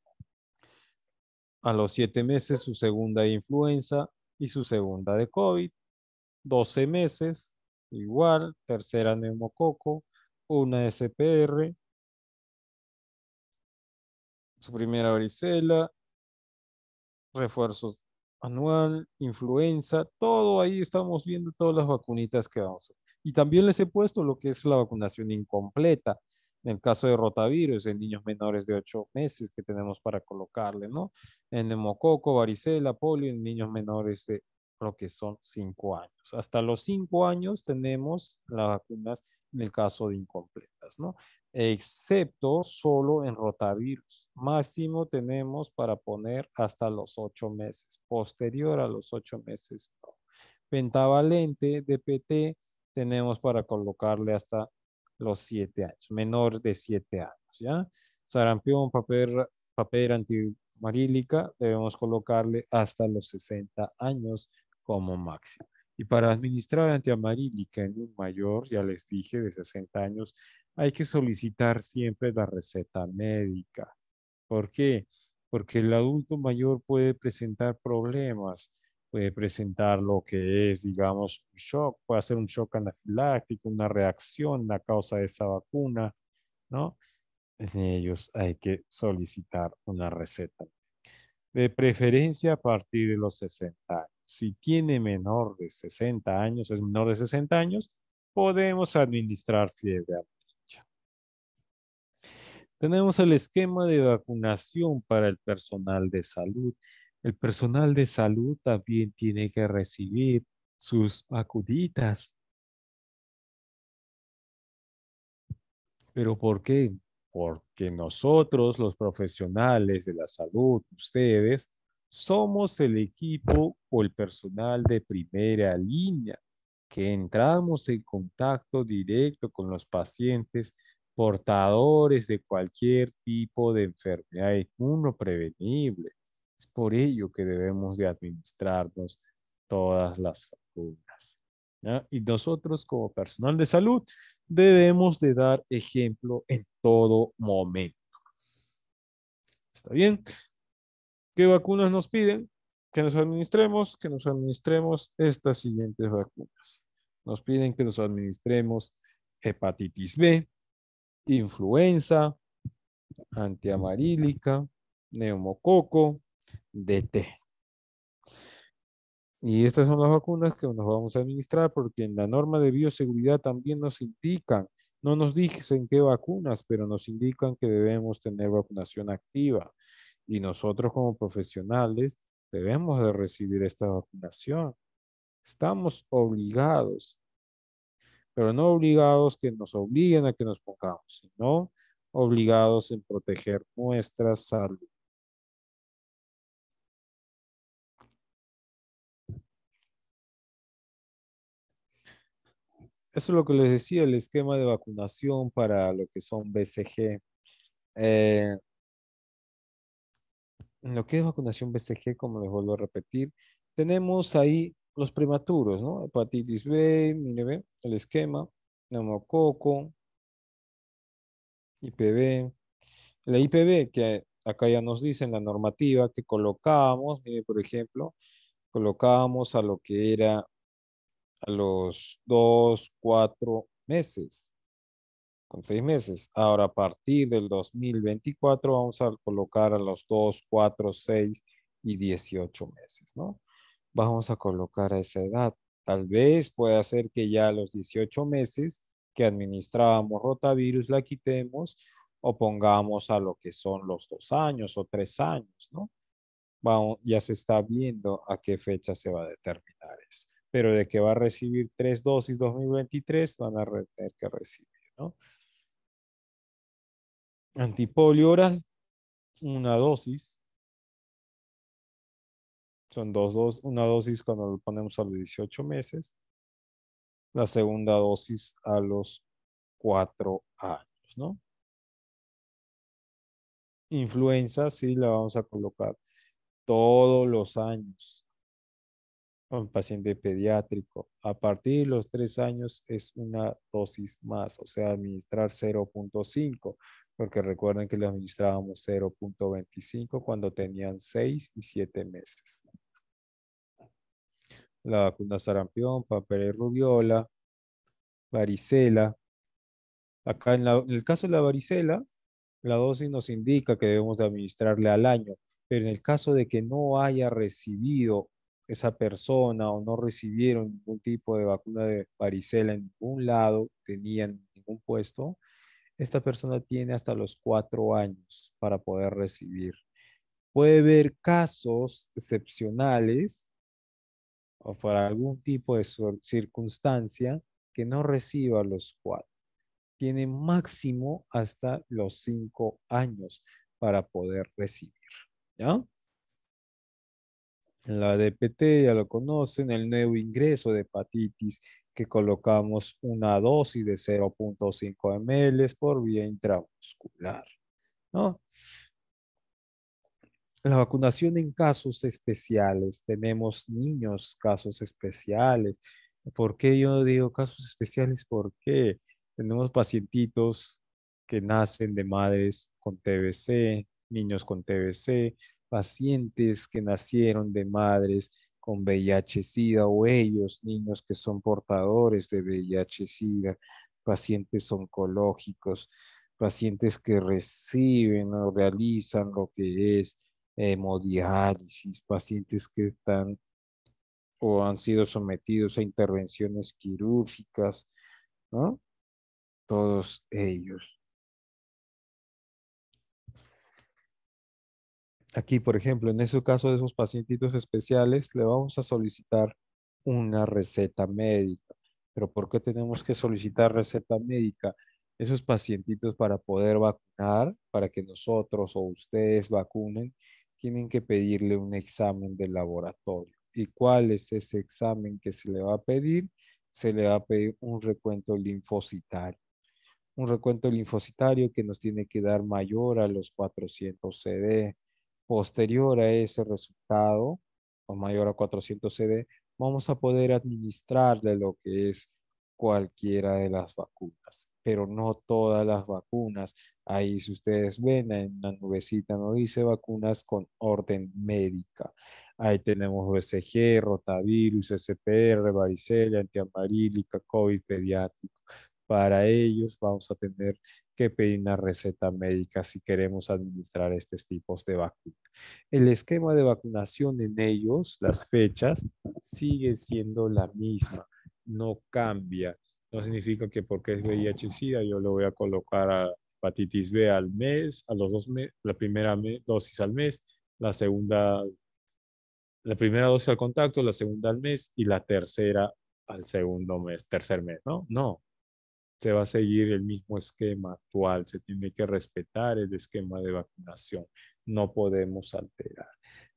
A los siete meses su segunda influenza y su segunda de COVID. 12 meses igual, tercera neumococo, una SPR, su primera varicela, refuerzos anual, influenza, todo ahí estamos viendo todas las vacunitas que vamos. a Y también les he puesto lo que es la vacunación incompleta, en el caso de rotavirus, en niños menores de 8 meses que tenemos para colocarle, ¿no? En neumococo, varicela, polio, en niños menores de lo que son cinco años. Hasta los cinco años tenemos las vacunas en el caso de incompletas, ¿no? Excepto solo en rotavirus. Máximo tenemos para poner hasta los ocho meses. Posterior a los ocho meses, no. Pentavalente, DPT, tenemos para colocarle hasta los siete años, menor de siete años, ¿ya? Sarampión, papel, papel antimarílica, debemos colocarle hasta los 60 años como máximo. Y para administrar antiamarílica en un mayor, ya les dije, de 60 años, hay que solicitar siempre la receta médica. ¿Por qué? Porque el adulto mayor puede presentar problemas, puede presentar lo que es, digamos, un shock, puede ser un shock anafiláctico, una reacción a causa de esa vacuna, ¿no? En ellos hay que solicitar una receta. De preferencia a partir de los 60 años si tiene menor de 60 años, es menor de 60 años, podemos administrar fiebre amarilla. Tenemos el esquema de vacunación para el personal de salud. El personal de salud también tiene que recibir sus vacunitas. ¿Pero por qué? Porque nosotros, los profesionales de la salud, ustedes, somos el equipo o el personal de primera línea que entramos en contacto directo con los pacientes portadores de cualquier tipo de enfermedad prevenible. Es por ello que debemos de administrarnos todas las vacunas. Y nosotros como personal de salud debemos de dar ejemplo en todo momento. ¿Está bien? ¿Qué vacunas nos piden? Que nos administremos, que nos administremos estas siguientes vacunas. Nos piden que nos administremos hepatitis B, influenza, antiamarílica, neumococo, DT. Y estas son las vacunas que nos vamos a administrar porque en la norma de bioseguridad también nos indican, no nos dicen qué vacunas, pero nos indican que debemos tener vacunación activa. Y nosotros como profesionales debemos de recibir esta vacunación. Estamos obligados, pero no obligados que nos obliguen a que nos pongamos, sino obligados en proteger nuestra salud. Eso es lo que les decía, el esquema de vacunación para lo que son BCG. Eh, en lo que es vacunación BCG, como les vuelvo a repetir, tenemos ahí los prematuros, ¿no? Hepatitis B, mire, el esquema, neumococo, IPV. La IPV, que acá ya nos dicen la normativa que colocábamos, mire, por ejemplo, colocábamos a lo que era a los dos, cuatro meses con seis meses. Ahora, a partir del 2024, vamos a colocar a los 2, 4, 6 y 18 meses, ¿no? Vamos a colocar a esa edad. Tal vez puede ser que ya a los 18 meses que administrábamos rotavirus la quitemos o pongamos a lo que son los dos años o tres años, ¿no? Vamos, ya se está viendo a qué fecha se va a determinar eso. Pero de que va a recibir tres dosis 2023, van a tener que recibir, ¿no? Antipolio oral, una dosis. Son dos, dos, una dosis cuando lo ponemos a los 18 meses. La segunda dosis a los 4 años, ¿no? Influenza, sí, la vamos a colocar todos los años un paciente pediátrico. A partir de los tres años es una dosis más, o sea, administrar 0.5, porque recuerden que le administrábamos 0.25 cuando tenían seis y siete meses. La vacuna sarampión, papel y rubiola, varicela. Acá en, en el caso de la varicela, la dosis nos indica que debemos de administrarle al año, pero en el caso de que no haya recibido esa persona o no recibieron ningún tipo de vacuna de varicela en ningún lado, tenían ningún puesto, esta persona tiene hasta los cuatro años para poder recibir. Puede haber casos excepcionales o por algún tipo de circunstancia que no reciba los cuatro. Tiene máximo hasta los cinco años para poder recibir. ¿Ya? En La DPT ya lo conocen, el nuevo ingreso de hepatitis que colocamos una dosis de 0.5 ml por vía intramuscular. ¿no? La vacunación en casos especiales. Tenemos niños, casos especiales. ¿Por qué yo digo casos especiales? Porque tenemos pacientitos que nacen de madres con TBC, niños con TBC, pacientes que nacieron de madres con VIH-Sida o ellos, niños que son portadores de VIH-Sida, pacientes oncológicos, pacientes que reciben o realizan lo que es hemodiálisis, pacientes que están o han sido sometidos a intervenciones quirúrgicas, ¿no? Todos ellos. aquí, por ejemplo, en ese caso de esos pacientitos especiales, le vamos a solicitar una receta médica. Pero ¿por qué tenemos que solicitar receta médica? Esos pacientitos para poder vacunar, para que nosotros o ustedes vacunen, tienen que pedirle un examen de laboratorio. ¿Y cuál es ese examen que se le va a pedir? Se le va a pedir un recuento linfocitario. Un recuento linfocitario que nos tiene que dar mayor a los 400 CD Posterior a ese resultado, o mayor a 400 CD, vamos a poder administrarle lo que es cualquiera de las vacunas, pero no todas las vacunas. Ahí si ustedes ven en la nubecita no dice vacunas con orden médica. Ahí tenemos BCG, rotavirus, SPR, varicela, antiamarílica, COVID pediátrico. Para ellos vamos a tener que pedir una receta médica si queremos administrar estos tipos de vacuna. El esquema de vacunación en ellos, las fechas, sigue siendo la misma, no cambia. No significa que porque es VIH-Sida yo lo voy a colocar a hepatitis B al mes, a los dos meses, la primera dosis al mes, la segunda, la primera dosis al contacto, la segunda al mes y la tercera al segundo mes, tercer mes, ¿no? No, se va a seguir el mismo esquema actual, se tiene que respetar el esquema de vacunación, no podemos alterar.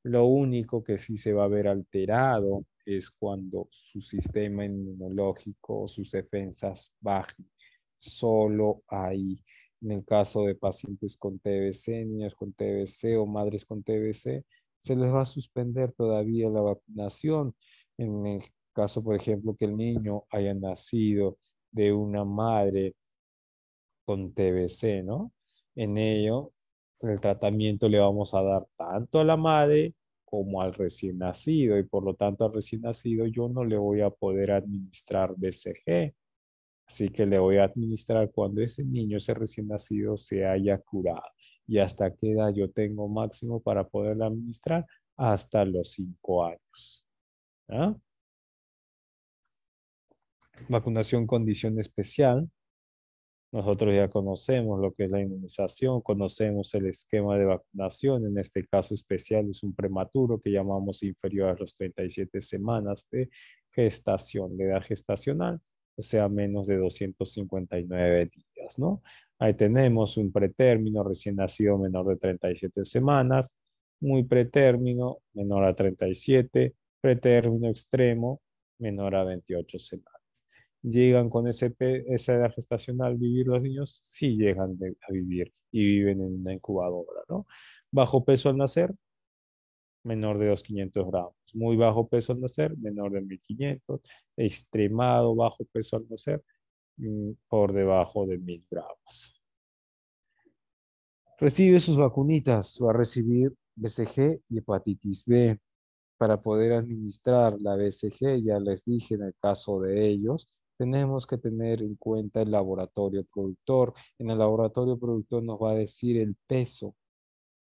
Lo único que sí se va a ver alterado es cuando su sistema inmunológico, o sus defensas bajen. Solo ahí, en el caso de pacientes con TBC, niños con TBC o madres con TBC, se les va a suspender todavía la vacunación. En el caso, por ejemplo, que el niño haya nacido de una madre con TBC, ¿no? En ello, pues, el tratamiento le vamos a dar tanto a la madre como al recién nacido y por lo tanto al recién nacido yo no le voy a poder administrar BCG. Así que le voy a administrar cuando ese niño, ese recién nacido, se haya curado. ¿Y hasta qué edad yo tengo máximo para poderle administrar? Hasta los cinco años. ¿Ah? vacunación condición especial. Nosotros ya conocemos lo que es la inmunización, conocemos el esquema de vacunación. En este caso especial es un prematuro que llamamos inferior a los 37 semanas de gestación, de edad gestacional, o sea, menos de 259 días, ¿no? Ahí tenemos un pretérmino recién nacido menor de 37 semanas, muy pretérmino menor a 37, pretérmino extremo menor a 28 semanas llegan con ese, esa edad gestacional vivir los niños, sí llegan a vivir y viven en una incubadora, ¿no? Bajo peso al nacer, menor de 2.500 gramos. Muy bajo peso al nacer, menor de 1.500. Extremado bajo peso al nacer, mm, por debajo de 1.000 gramos. Recibe sus vacunitas, va a recibir BCG y hepatitis B para poder administrar la BCG, ya les dije en el caso de ellos, tenemos que tener en cuenta el laboratorio productor. En el laboratorio productor nos va a decir el peso.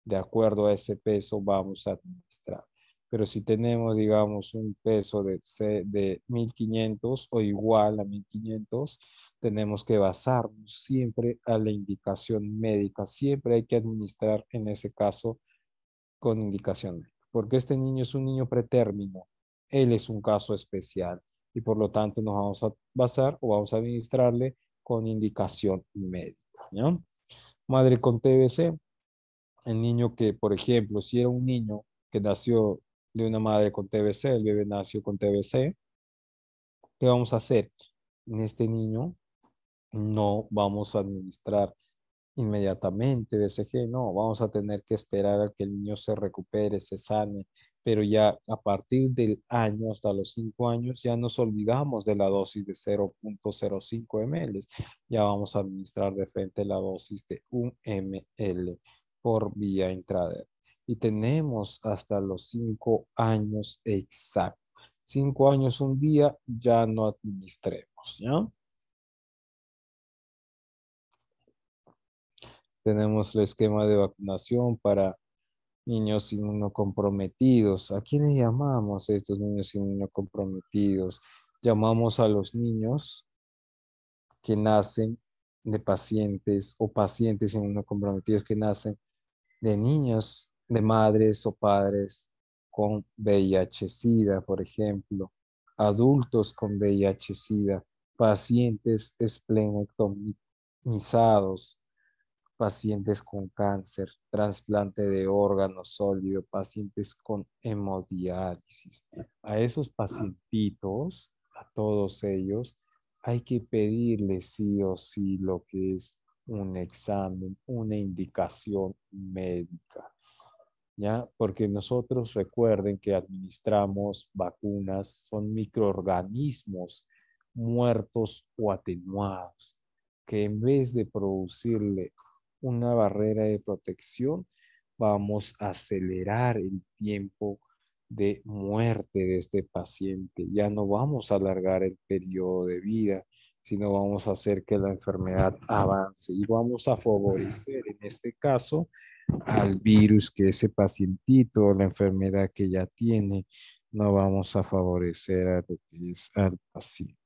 De acuerdo a ese peso vamos a administrar. Pero si tenemos, digamos, un peso de, de 1500 o igual a 1500, tenemos que basarnos siempre a la indicación médica. Siempre hay que administrar, en ese caso, con indicación médica. Porque este niño es un niño pretérmino. Él es un caso especial y por lo tanto nos vamos a basar o vamos a administrarle con indicación médica. Madre con TBC, el niño que, por ejemplo, si era un niño que nació de una madre con TBC, el bebé nació con TBC, ¿qué vamos a hacer? En este niño no vamos a administrar inmediatamente BCG, no, vamos a tener que esperar a que el niño se recupere, se sane, pero ya a partir del año, hasta los cinco años, ya nos olvidamos de la dosis de 0.05 ml. Ya vamos a administrar de frente la dosis de 1 ml por vía intrader. Y tenemos hasta los cinco años exactos. cinco años un día ya no administremos, ¿ya? Tenemos el esquema de vacunación para niños inmunocomprometidos. ¿A quiénes llamamos estos niños inmunocomprometidos? Llamamos a los niños que nacen de pacientes o pacientes inmunocomprometidos que nacen de niños, de madres o padres con VIH-Sida, por ejemplo, adultos con VIH-Sida, pacientes esplenectomizados, pacientes con cáncer, trasplante de órganos sólido, pacientes con hemodiálisis. A esos pacientitos, a todos ellos, hay que pedirle sí o sí lo que es un examen, una indicación médica. ¿Ya? Porque nosotros recuerden que administramos vacunas, son microorganismos muertos o atenuados, que en vez de producirle una barrera de protección, vamos a acelerar el tiempo de muerte de este paciente. Ya no vamos a alargar el periodo de vida, sino vamos a hacer que la enfermedad avance y vamos a favorecer en este caso al virus que ese pacientito, la enfermedad que ya tiene, no vamos a favorecer a al paciente.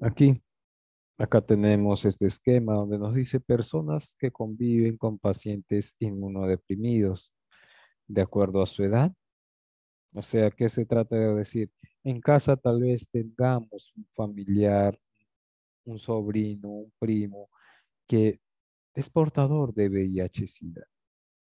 Aquí, acá tenemos este esquema donde nos dice personas que conviven con pacientes inmunodeprimidos de acuerdo a su edad. O sea, ¿qué se trata de decir? En casa tal vez tengamos un familiar, un sobrino, un primo que es portador de VIH-Sida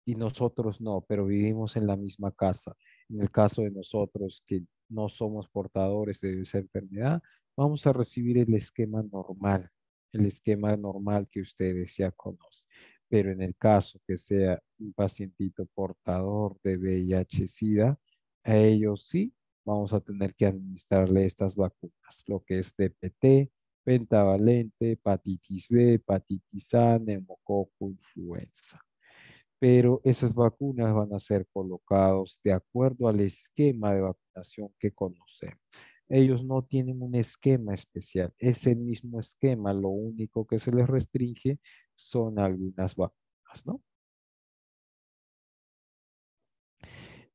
y nosotros no, pero vivimos en la misma casa. En el caso de nosotros que no somos portadores de esa enfermedad, vamos a recibir el esquema normal, el esquema normal que ustedes ya conocen. Pero en el caso que sea un pacientito portador de VIH-Sida, a ellos sí vamos a tener que administrarle estas vacunas, lo que es DPT, pentavalente, hepatitis B, hepatitis A, neumococo, influenza. Pero esas vacunas van a ser colocadas de acuerdo al esquema de vacunación que conocemos ellos no tienen un esquema especial, es el mismo esquema, lo único que se les restringe son algunas vacunas, ¿no?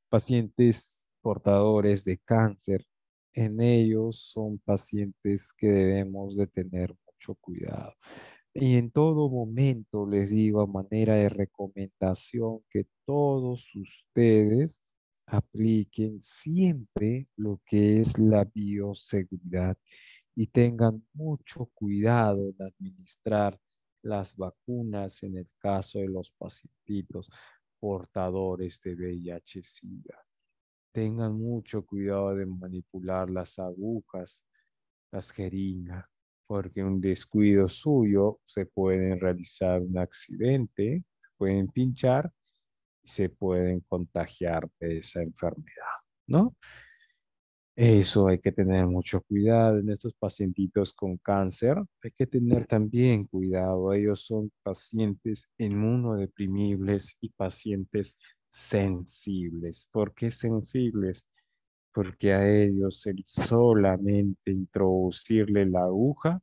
Pacientes portadores de cáncer, en ellos son pacientes que debemos de tener mucho cuidado. Y en todo momento les digo a manera de recomendación que todos ustedes apliquen siempre lo que es la bioseguridad y tengan mucho cuidado de administrar las vacunas en el caso de los pacientes portadores de VIH-Sida. Tengan mucho cuidado de manipular las agujas, las jeringas, porque un descuido suyo se puede realizar un accidente, pueden pinchar se pueden contagiar de esa enfermedad, ¿no? Eso hay que tener mucho cuidado en estos pacientitos con cáncer. Hay que tener también cuidado. Ellos son pacientes inmunodeprimibles y pacientes sensibles. ¿Por qué sensibles? Porque a ellos el solamente introducirle la aguja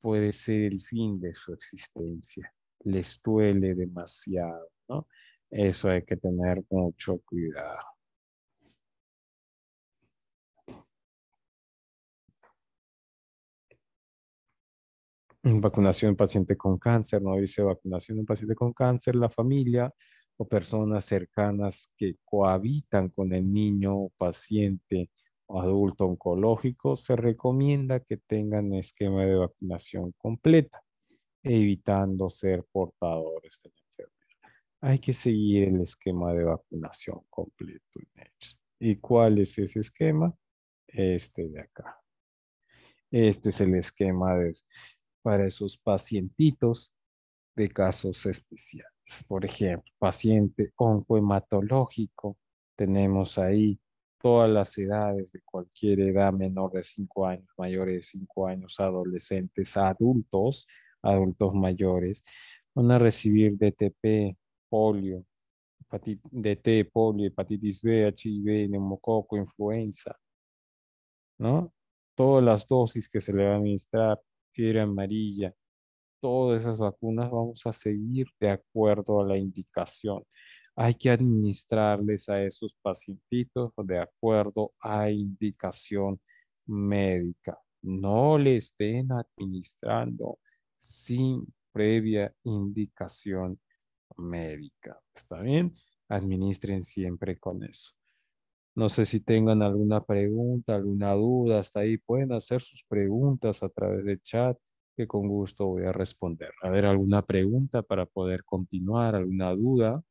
puede ser el fin de su existencia. Les duele demasiado, ¿no? Eso hay que tener mucho cuidado. Vacunación en paciente con cáncer, no dice vacunación en paciente con cáncer, la familia o personas cercanas que cohabitan con el niño o paciente o adulto oncológico, se recomienda que tengan esquema de vacunación completa, evitando ser portadores hay que seguir el esquema de vacunación completo ¿Y cuál es ese esquema? Este de acá. Este es el esquema para esos pacientitos de casos especiales. Por ejemplo, paciente oncohematológico, tenemos ahí todas las edades, de cualquier edad menor de 5 años, mayores de 5 años, adolescentes, adultos, adultos mayores, van a recibir DTP polio, DT, polio, hepatitis B, HIV, neumococo, influenza, ¿no? Todas las dosis que se le va a administrar, fiebre amarilla, todas esas vacunas vamos a seguir de acuerdo a la indicación. Hay que administrarles a esos pacientitos de acuerdo a indicación médica. No le estén administrando sin previa indicación médica. ¿Está bien? Administren siempre con eso. No sé si tengan alguna pregunta, alguna duda, hasta ahí pueden hacer sus preguntas a través de chat que con gusto voy a responder. A ver, alguna pregunta para poder continuar, alguna duda.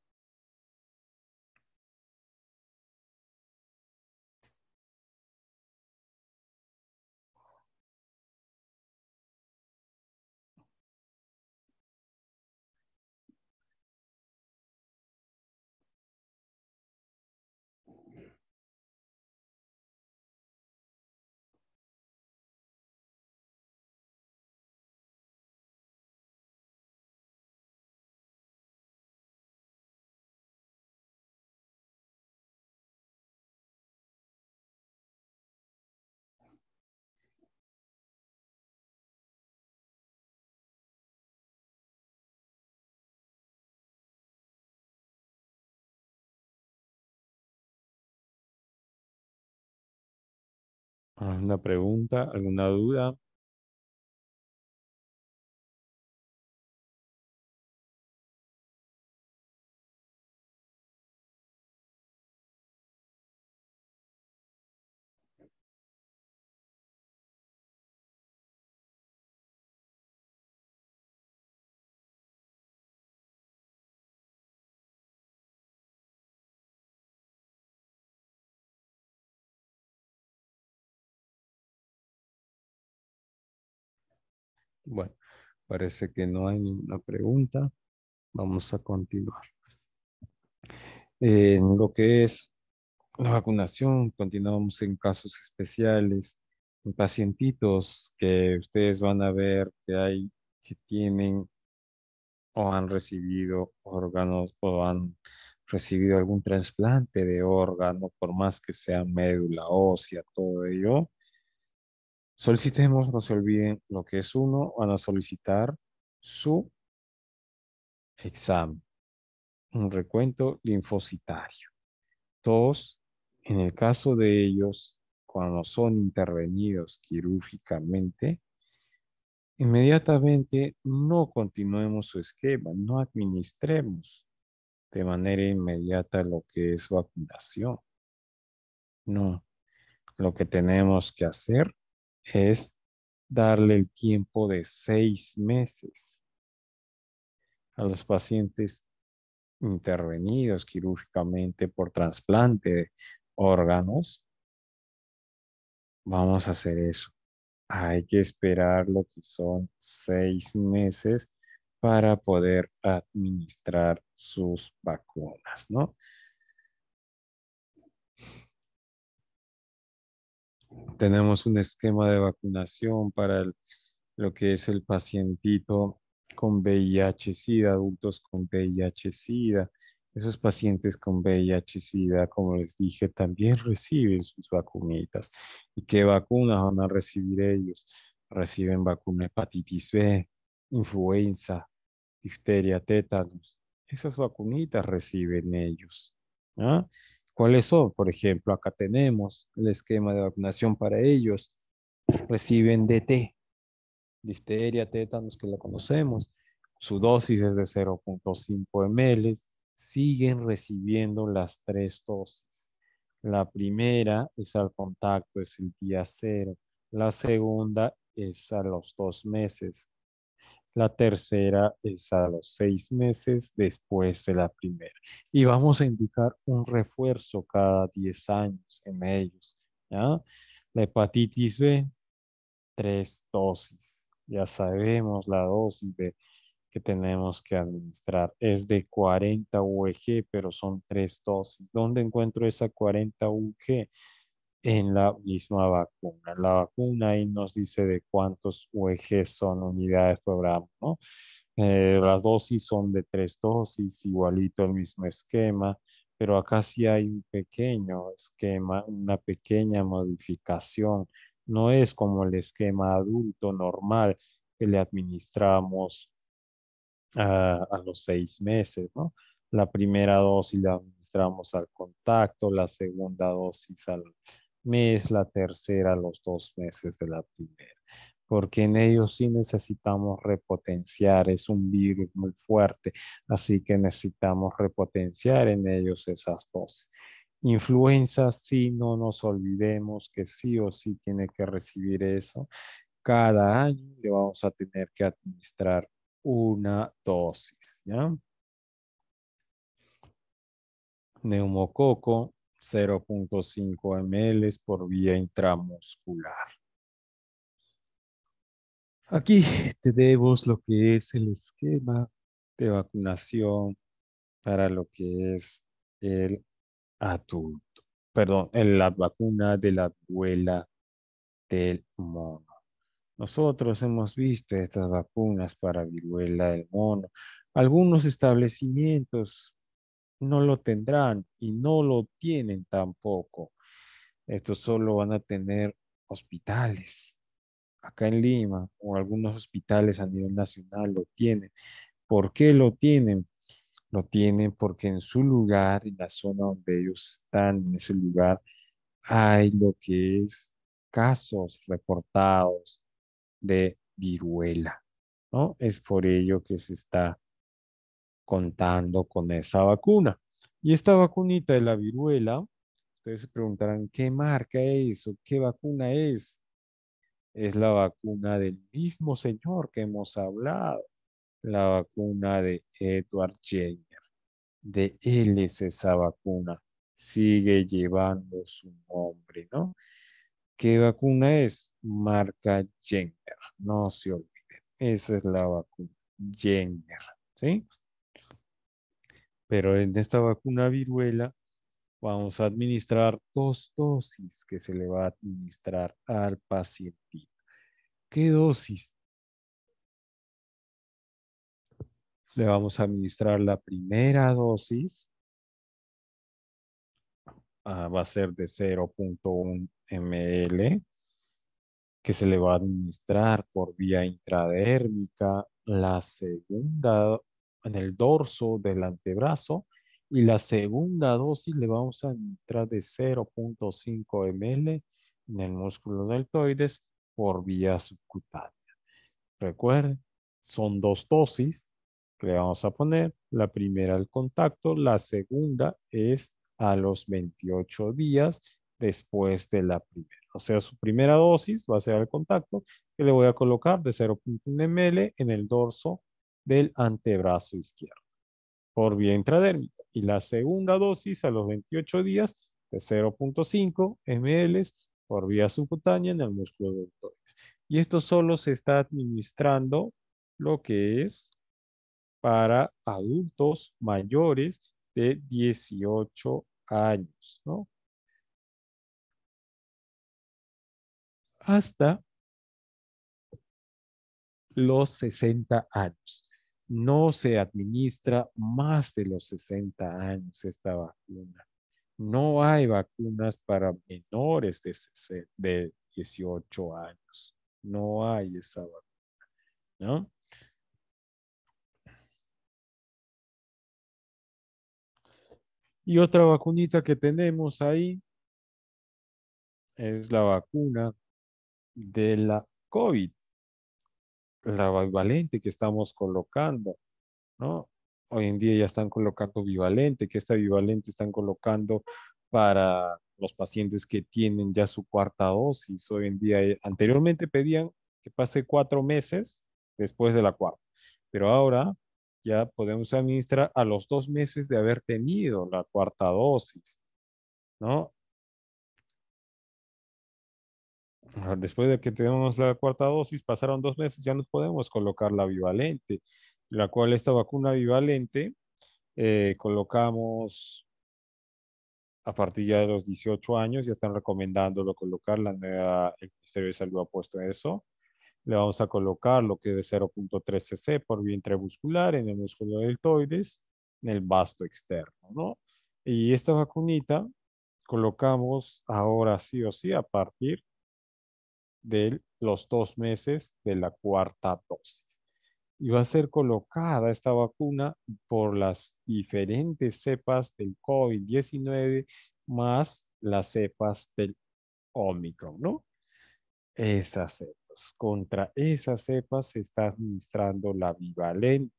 ¿Alguna pregunta? ¿Alguna duda? Bueno, parece que no hay ninguna pregunta. Vamos a continuar. Eh, en lo que es la vacunación, continuamos en casos especiales, en pacientitos que ustedes van a ver que hay, que tienen o han recibido órganos o han recibido algún trasplante de órgano, por más que sea médula ósea, todo ello, Solicitemos, no se olviden lo que es uno, van a solicitar su examen, un recuento linfocitario. Dos, en el caso de ellos, cuando son intervenidos quirúrgicamente, inmediatamente no continuemos su esquema, no administremos de manera inmediata lo que es vacunación. No, lo que tenemos que hacer es darle el tiempo de seis meses a los pacientes intervenidos quirúrgicamente por trasplante de órganos. Vamos a hacer eso. Hay que esperar lo que son seis meses para poder administrar sus vacunas, ¿no? tenemos un esquema de vacunación para lo que es el pacientito con VIH-Sida, adultos con VIH-Sida. Esos pacientes con VIH-Sida, como les dije, también reciben sus vacunitas. ¿Y qué vacunas van a recibir ellos? Reciben vacuna hepatitis B, influenza, difteria, tétanos. Esas vacunitas reciben ellos. ¿ah? ¿Cuáles son? Por ejemplo, acá tenemos el esquema de vacunación para ellos. Reciben DT, difteria, tétanos, que lo conocemos. Su dosis es de 0.5 ml. Siguen recibiendo las tres dosis. La primera es al contacto, es el día cero. La segunda es a los dos meses. La tercera es a los seis meses después de la primera. Y vamos a indicar un refuerzo cada 10 años en ellos. La hepatitis B, tres dosis. Ya sabemos la dosis que tenemos que administrar. Es de 40 UG, pero son tres dosis. ¿Dónde encuentro esa 40 UG? en la misma vacuna. La vacuna ahí nos dice de cuántos UEG son unidades por gramo, ¿no? Eh, las dosis son de tres dosis, igualito el mismo esquema, pero acá sí hay un pequeño esquema, una pequeña modificación. No es como el esquema adulto normal que le administramos a los seis meses, ¿no? La primera dosis la administramos al contacto, la segunda dosis al, mes, la tercera, los dos meses de la primera, porque en ellos sí necesitamos repotenciar, es un virus muy fuerte, así que necesitamos repotenciar en ellos esas dosis. Influenza, sí, no nos olvidemos que sí o sí tiene que recibir eso. Cada año le vamos a tener que administrar una dosis, ¿ya? Neumococo, 0.5 ml por vía intramuscular. Aquí tenemos lo que es el esquema de vacunación para lo que es el adulto, perdón, en la vacuna de la viruela del mono. Nosotros hemos visto estas vacunas para viruela del mono. Algunos establecimientos no lo tendrán y no lo tienen tampoco. esto solo van a tener hospitales. Acá en Lima o algunos hospitales a nivel nacional lo tienen. ¿Por qué lo tienen? Lo tienen porque en su lugar, en la zona donde ellos están, en ese lugar, hay lo que es casos reportados de viruela, ¿no? Es por ello que se está contando con esa vacuna. Y esta vacunita de la viruela, ustedes se preguntarán, ¿qué marca es qué vacuna es? Es la vacuna del mismo señor que hemos hablado, la vacuna de Edward Jenner. De él es esa vacuna, sigue llevando su nombre, ¿no? ¿Qué vacuna es? Marca Jenner, no se olviden, esa es la vacuna, Jenner, ¿sí? pero en esta vacuna viruela vamos a administrar dos dosis que se le va a administrar al paciente. ¿Qué dosis? Le vamos a administrar la primera dosis. Ah, va a ser de 0.1 ml que se le va a administrar por vía intradérmica. La segunda en el dorso del antebrazo y la segunda dosis le vamos a administrar de 0.5 ml en el músculo deltoides por vía subcutánea. Recuerden, son dos dosis que le vamos a poner. La primera al contacto, la segunda es a los 28 días después de la primera. O sea, su primera dosis va a ser al contacto que le voy a colocar de 0.1 ml en el dorso del antebrazo izquierdo por vía intradérmica. Y la segunda dosis a los 28 días de 0.5 ml por vía subcutánea en el músculo del Y esto solo se está administrando lo que es para adultos mayores de 18 años, Hasta los 60 años no se administra más de los 60 años esta vacuna. No hay vacunas para menores de, 18 años. No hay esa vacuna, ¿no? Y otra vacunita que tenemos ahí es la vacuna de la COVID la bivalente que estamos colocando, ¿no? Hoy en día ya están colocando bivalente, que esta bivalente están colocando para los pacientes que tienen ya su cuarta dosis. Hoy en día, eh, anteriormente pedían que pase cuatro meses después de la cuarta, pero ahora ya podemos administrar a los dos meses de haber tenido la cuarta dosis, ¿no? después de que tenemos la cuarta dosis, pasaron dos meses, ya nos podemos colocar la bivalente, la cual esta vacuna bivalente eh, colocamos a partir ya de los 18 años, ya están recomendándolo colocar, la nueva, eh, el Ministerio de Salud ha puesto eso, le vamos a colocar lo que es de 0.3 cc por vientre muscular en el músculo deltoides, en el vasto externo, ¿no? Y esta vacunita colocamos ahora sí o sí a partir de los dos meses de la cuarta dosis. Y va a ser colocada esta vacuna por las diferentes cepas del COVID-19 más las cepas del Omicron, ¿no? Esas cepas. Contra esas cepas se está administrando la bivalente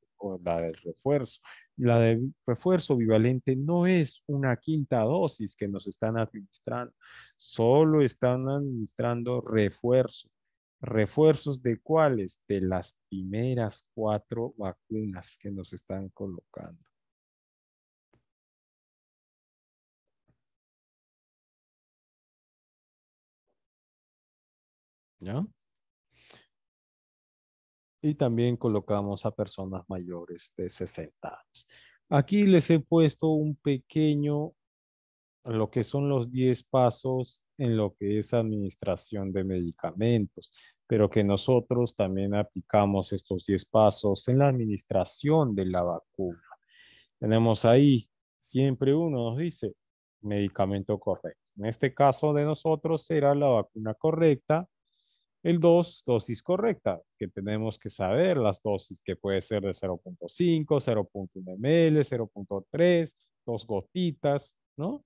la del refuerzo. La del refuerzo bivalente no es una quinta dosis que nos están administrando, solo están administrando refuerzo. ¿Refuerzos de cuáles? De las primeras cuatro vacunas que nos están colocando. ¿Ya? y también colocamos a personas mayores de 60 años. Aquí les he puesto un pequeño, lo que son los 10 pasos en lo que es administración de medicamentos, pero que nosotros también aplicamos estos 10 pasos en la administración de la vacuna. Tenemos ahí, siempre uno nos dice, medicamento correcto. En este caso de nosotros será la vacuna correcta el 2, dosis correcta, que tenemos que saber las dosis, que puede ser de 0.5, 0.1 ml, 0.3, dos gotitas, ¿no?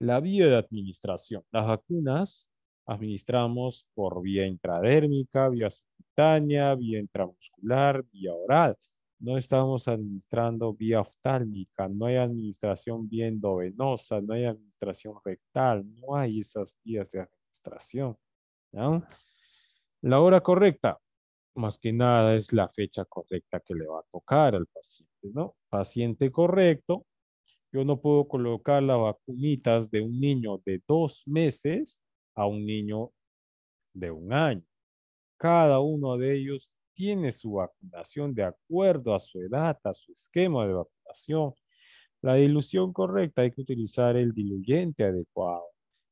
La vía de administración. Las vacunas administramos por vía intradérmica, vía subcutánea, vía intramuscular, vía oral. No estamos administrando vía oftálmica, no hay administración vía endovenosa, no hay administración rectal, no hay esas vías de administración. La hora correcta, más que nada, es la fecha correcta que le va a tocar al paciente, ¿no? Paciente correcto, yo no puedo colocar las vacunitas de un niño de dos meses a un niño de un año. Cada uno de ellos tiene su vacunación de acuerdo a su edad, a su esquema de vacunación. La dilución correcta hay que utilizar el diluyente adecuado.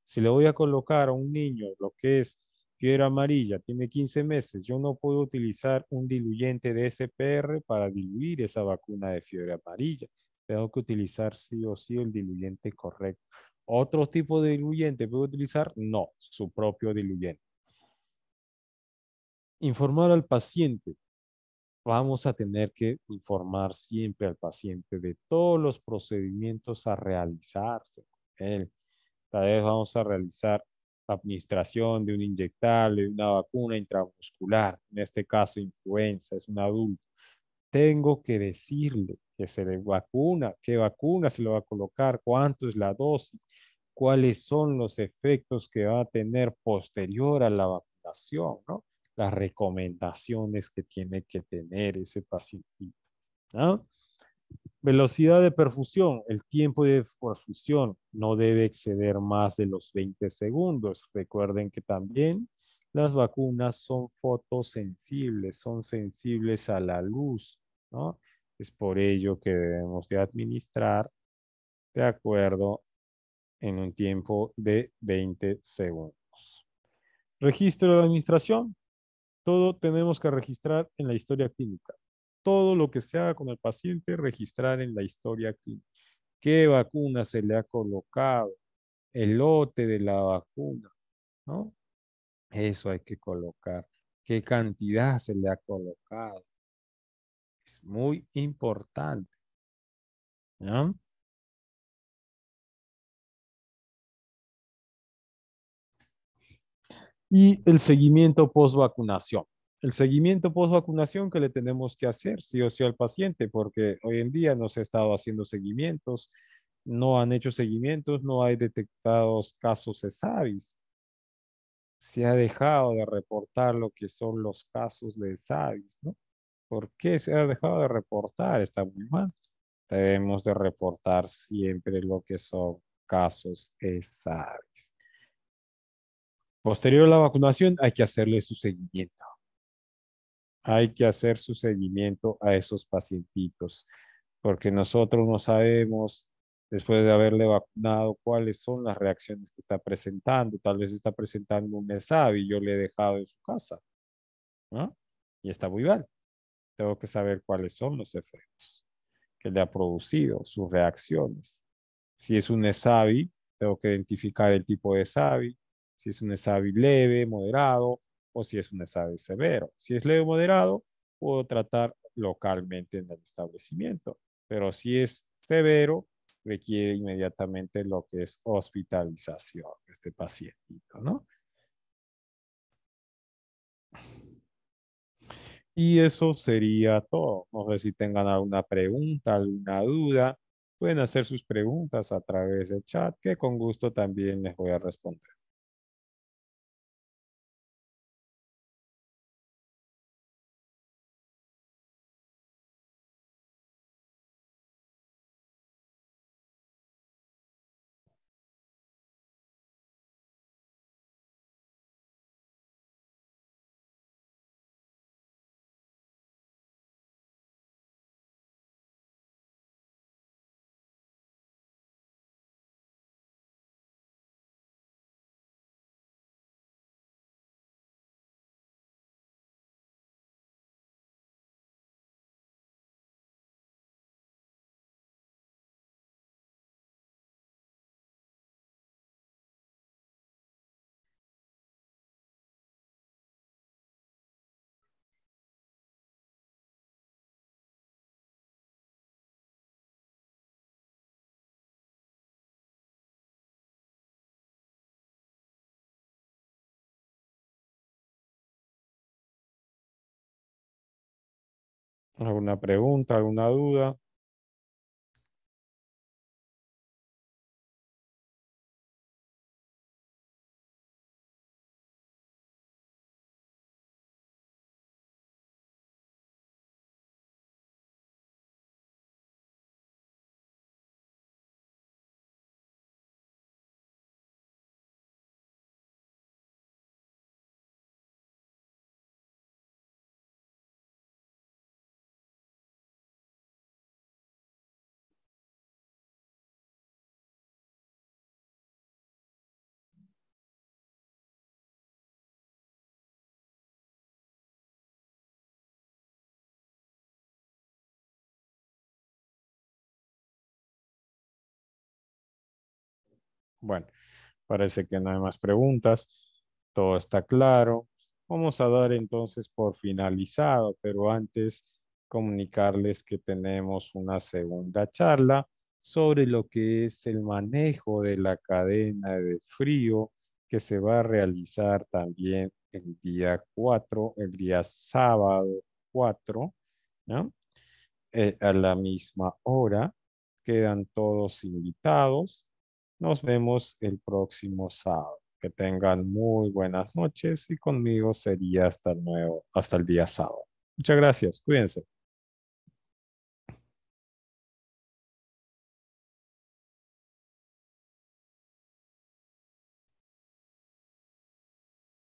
Si le voy a colocar a un niño lo que es Fiebre amarilla tiene 15 meses. Yo no puedo utilizar un diluyente de SPR para diluir esa vacuna de fiebre amarilla. Tengo que utilizar sí o sí el diluyente correcto. ¿Otro tipo de diluyente puedo utilizar? No, su propio diluyente. Informar al paciente. Vamos a tener que informar siempre al paciente de todos los procedimientos a realizarse. Tal vez vamos a realizar administración de un inyectable, de una vacuna intramuscular, en este caso influenza, es un adulto. Tengo que decirle que se le vacuna, qué vacuna se le va a colocar, cuánto es la dosis, cuáles son los efectos que va a tener posterior a la vacunación, ¿no? Las recomendaciones que tiene que tener ese paciente, ¿no? Velocidad de perfusión. El tiempo de perfusión no debe exceder más de los 20 segundos. Recuerden que también las vacunas son fotosensibles, son sensibles a la luz, Es por ello que debemos de administrar de acuerdo en un tiempo de 20 segundos. Registro de administración. Todo tenemos que registrar en la historia clínica todo lo que se haga con el paciente, registrar en la historia clínica qué vacuna se le ha colocado, el lote de la vacuna, ¿no? Eso hay que colocar, qué cantidad se le ha colocado. Es muy importante. ¿Ya? Y el seguimiento post vacunación el seguimiento post vacunación que le tenemos que hacer, sí o sí, al paciente, porque hoy en día no se ha estado haciendo seguimientos, no han hecho seguimientos, no hay detectados casos SAVIs. Se ha dejado de reportar lo que son los casos de SAVIs, ¿no? ¿Por qué se ha dejado de reportar? Está muy mal. Debemos de reportar siempre lo que son casos SAVIs. Posterior a la vacunación hay que hacerle su seguimiento hay que hacer su seguimiento a esos pacientitos, porque nosotros no sabemos después de haberle vacunado, cuáles son las reacciones que está presentando. Tal vez está presentando un ESAV yo le he dejado en su casa. ¿no? Y está muy mal. Tengo que saber cuáles son los efectos que le ha producido, sus reacciones. Si es un ESAVI, tengo que identificar el tipo de ESAVI. Si es un ESAVI leve, moderado o si es un examen severo. Si es leve moderado, puedo tratar localmente en el establecimiento. Pero si es severo, requiere inmediatamente lo que es hospitalización de este pacientito, ¿no? Y eso sería todo. No sé si tengan alguna pregunta, alguna duda. Pueden hacer sus preguntas a través del chat, que con gusto también les voy a responder. alguna pregunta, alguna duda. Bueno, parece que no hay más preguntas. Todo está claro. Vamos a dar entonces por finalizado, pero antes comunicarles que tenemos una segunda charla sobre lo que es el manejo de la cadena de frío que se va a realizar también el día 4, el día sábado 4, ¿no? Eh, a la misma hora. Quedan todos invitados nos vemos el próximo sábado. Que tengan muy buenas noches y conmigo sería hasta el nuevo, hasta el día sábado. Muchas gracias, cuídense.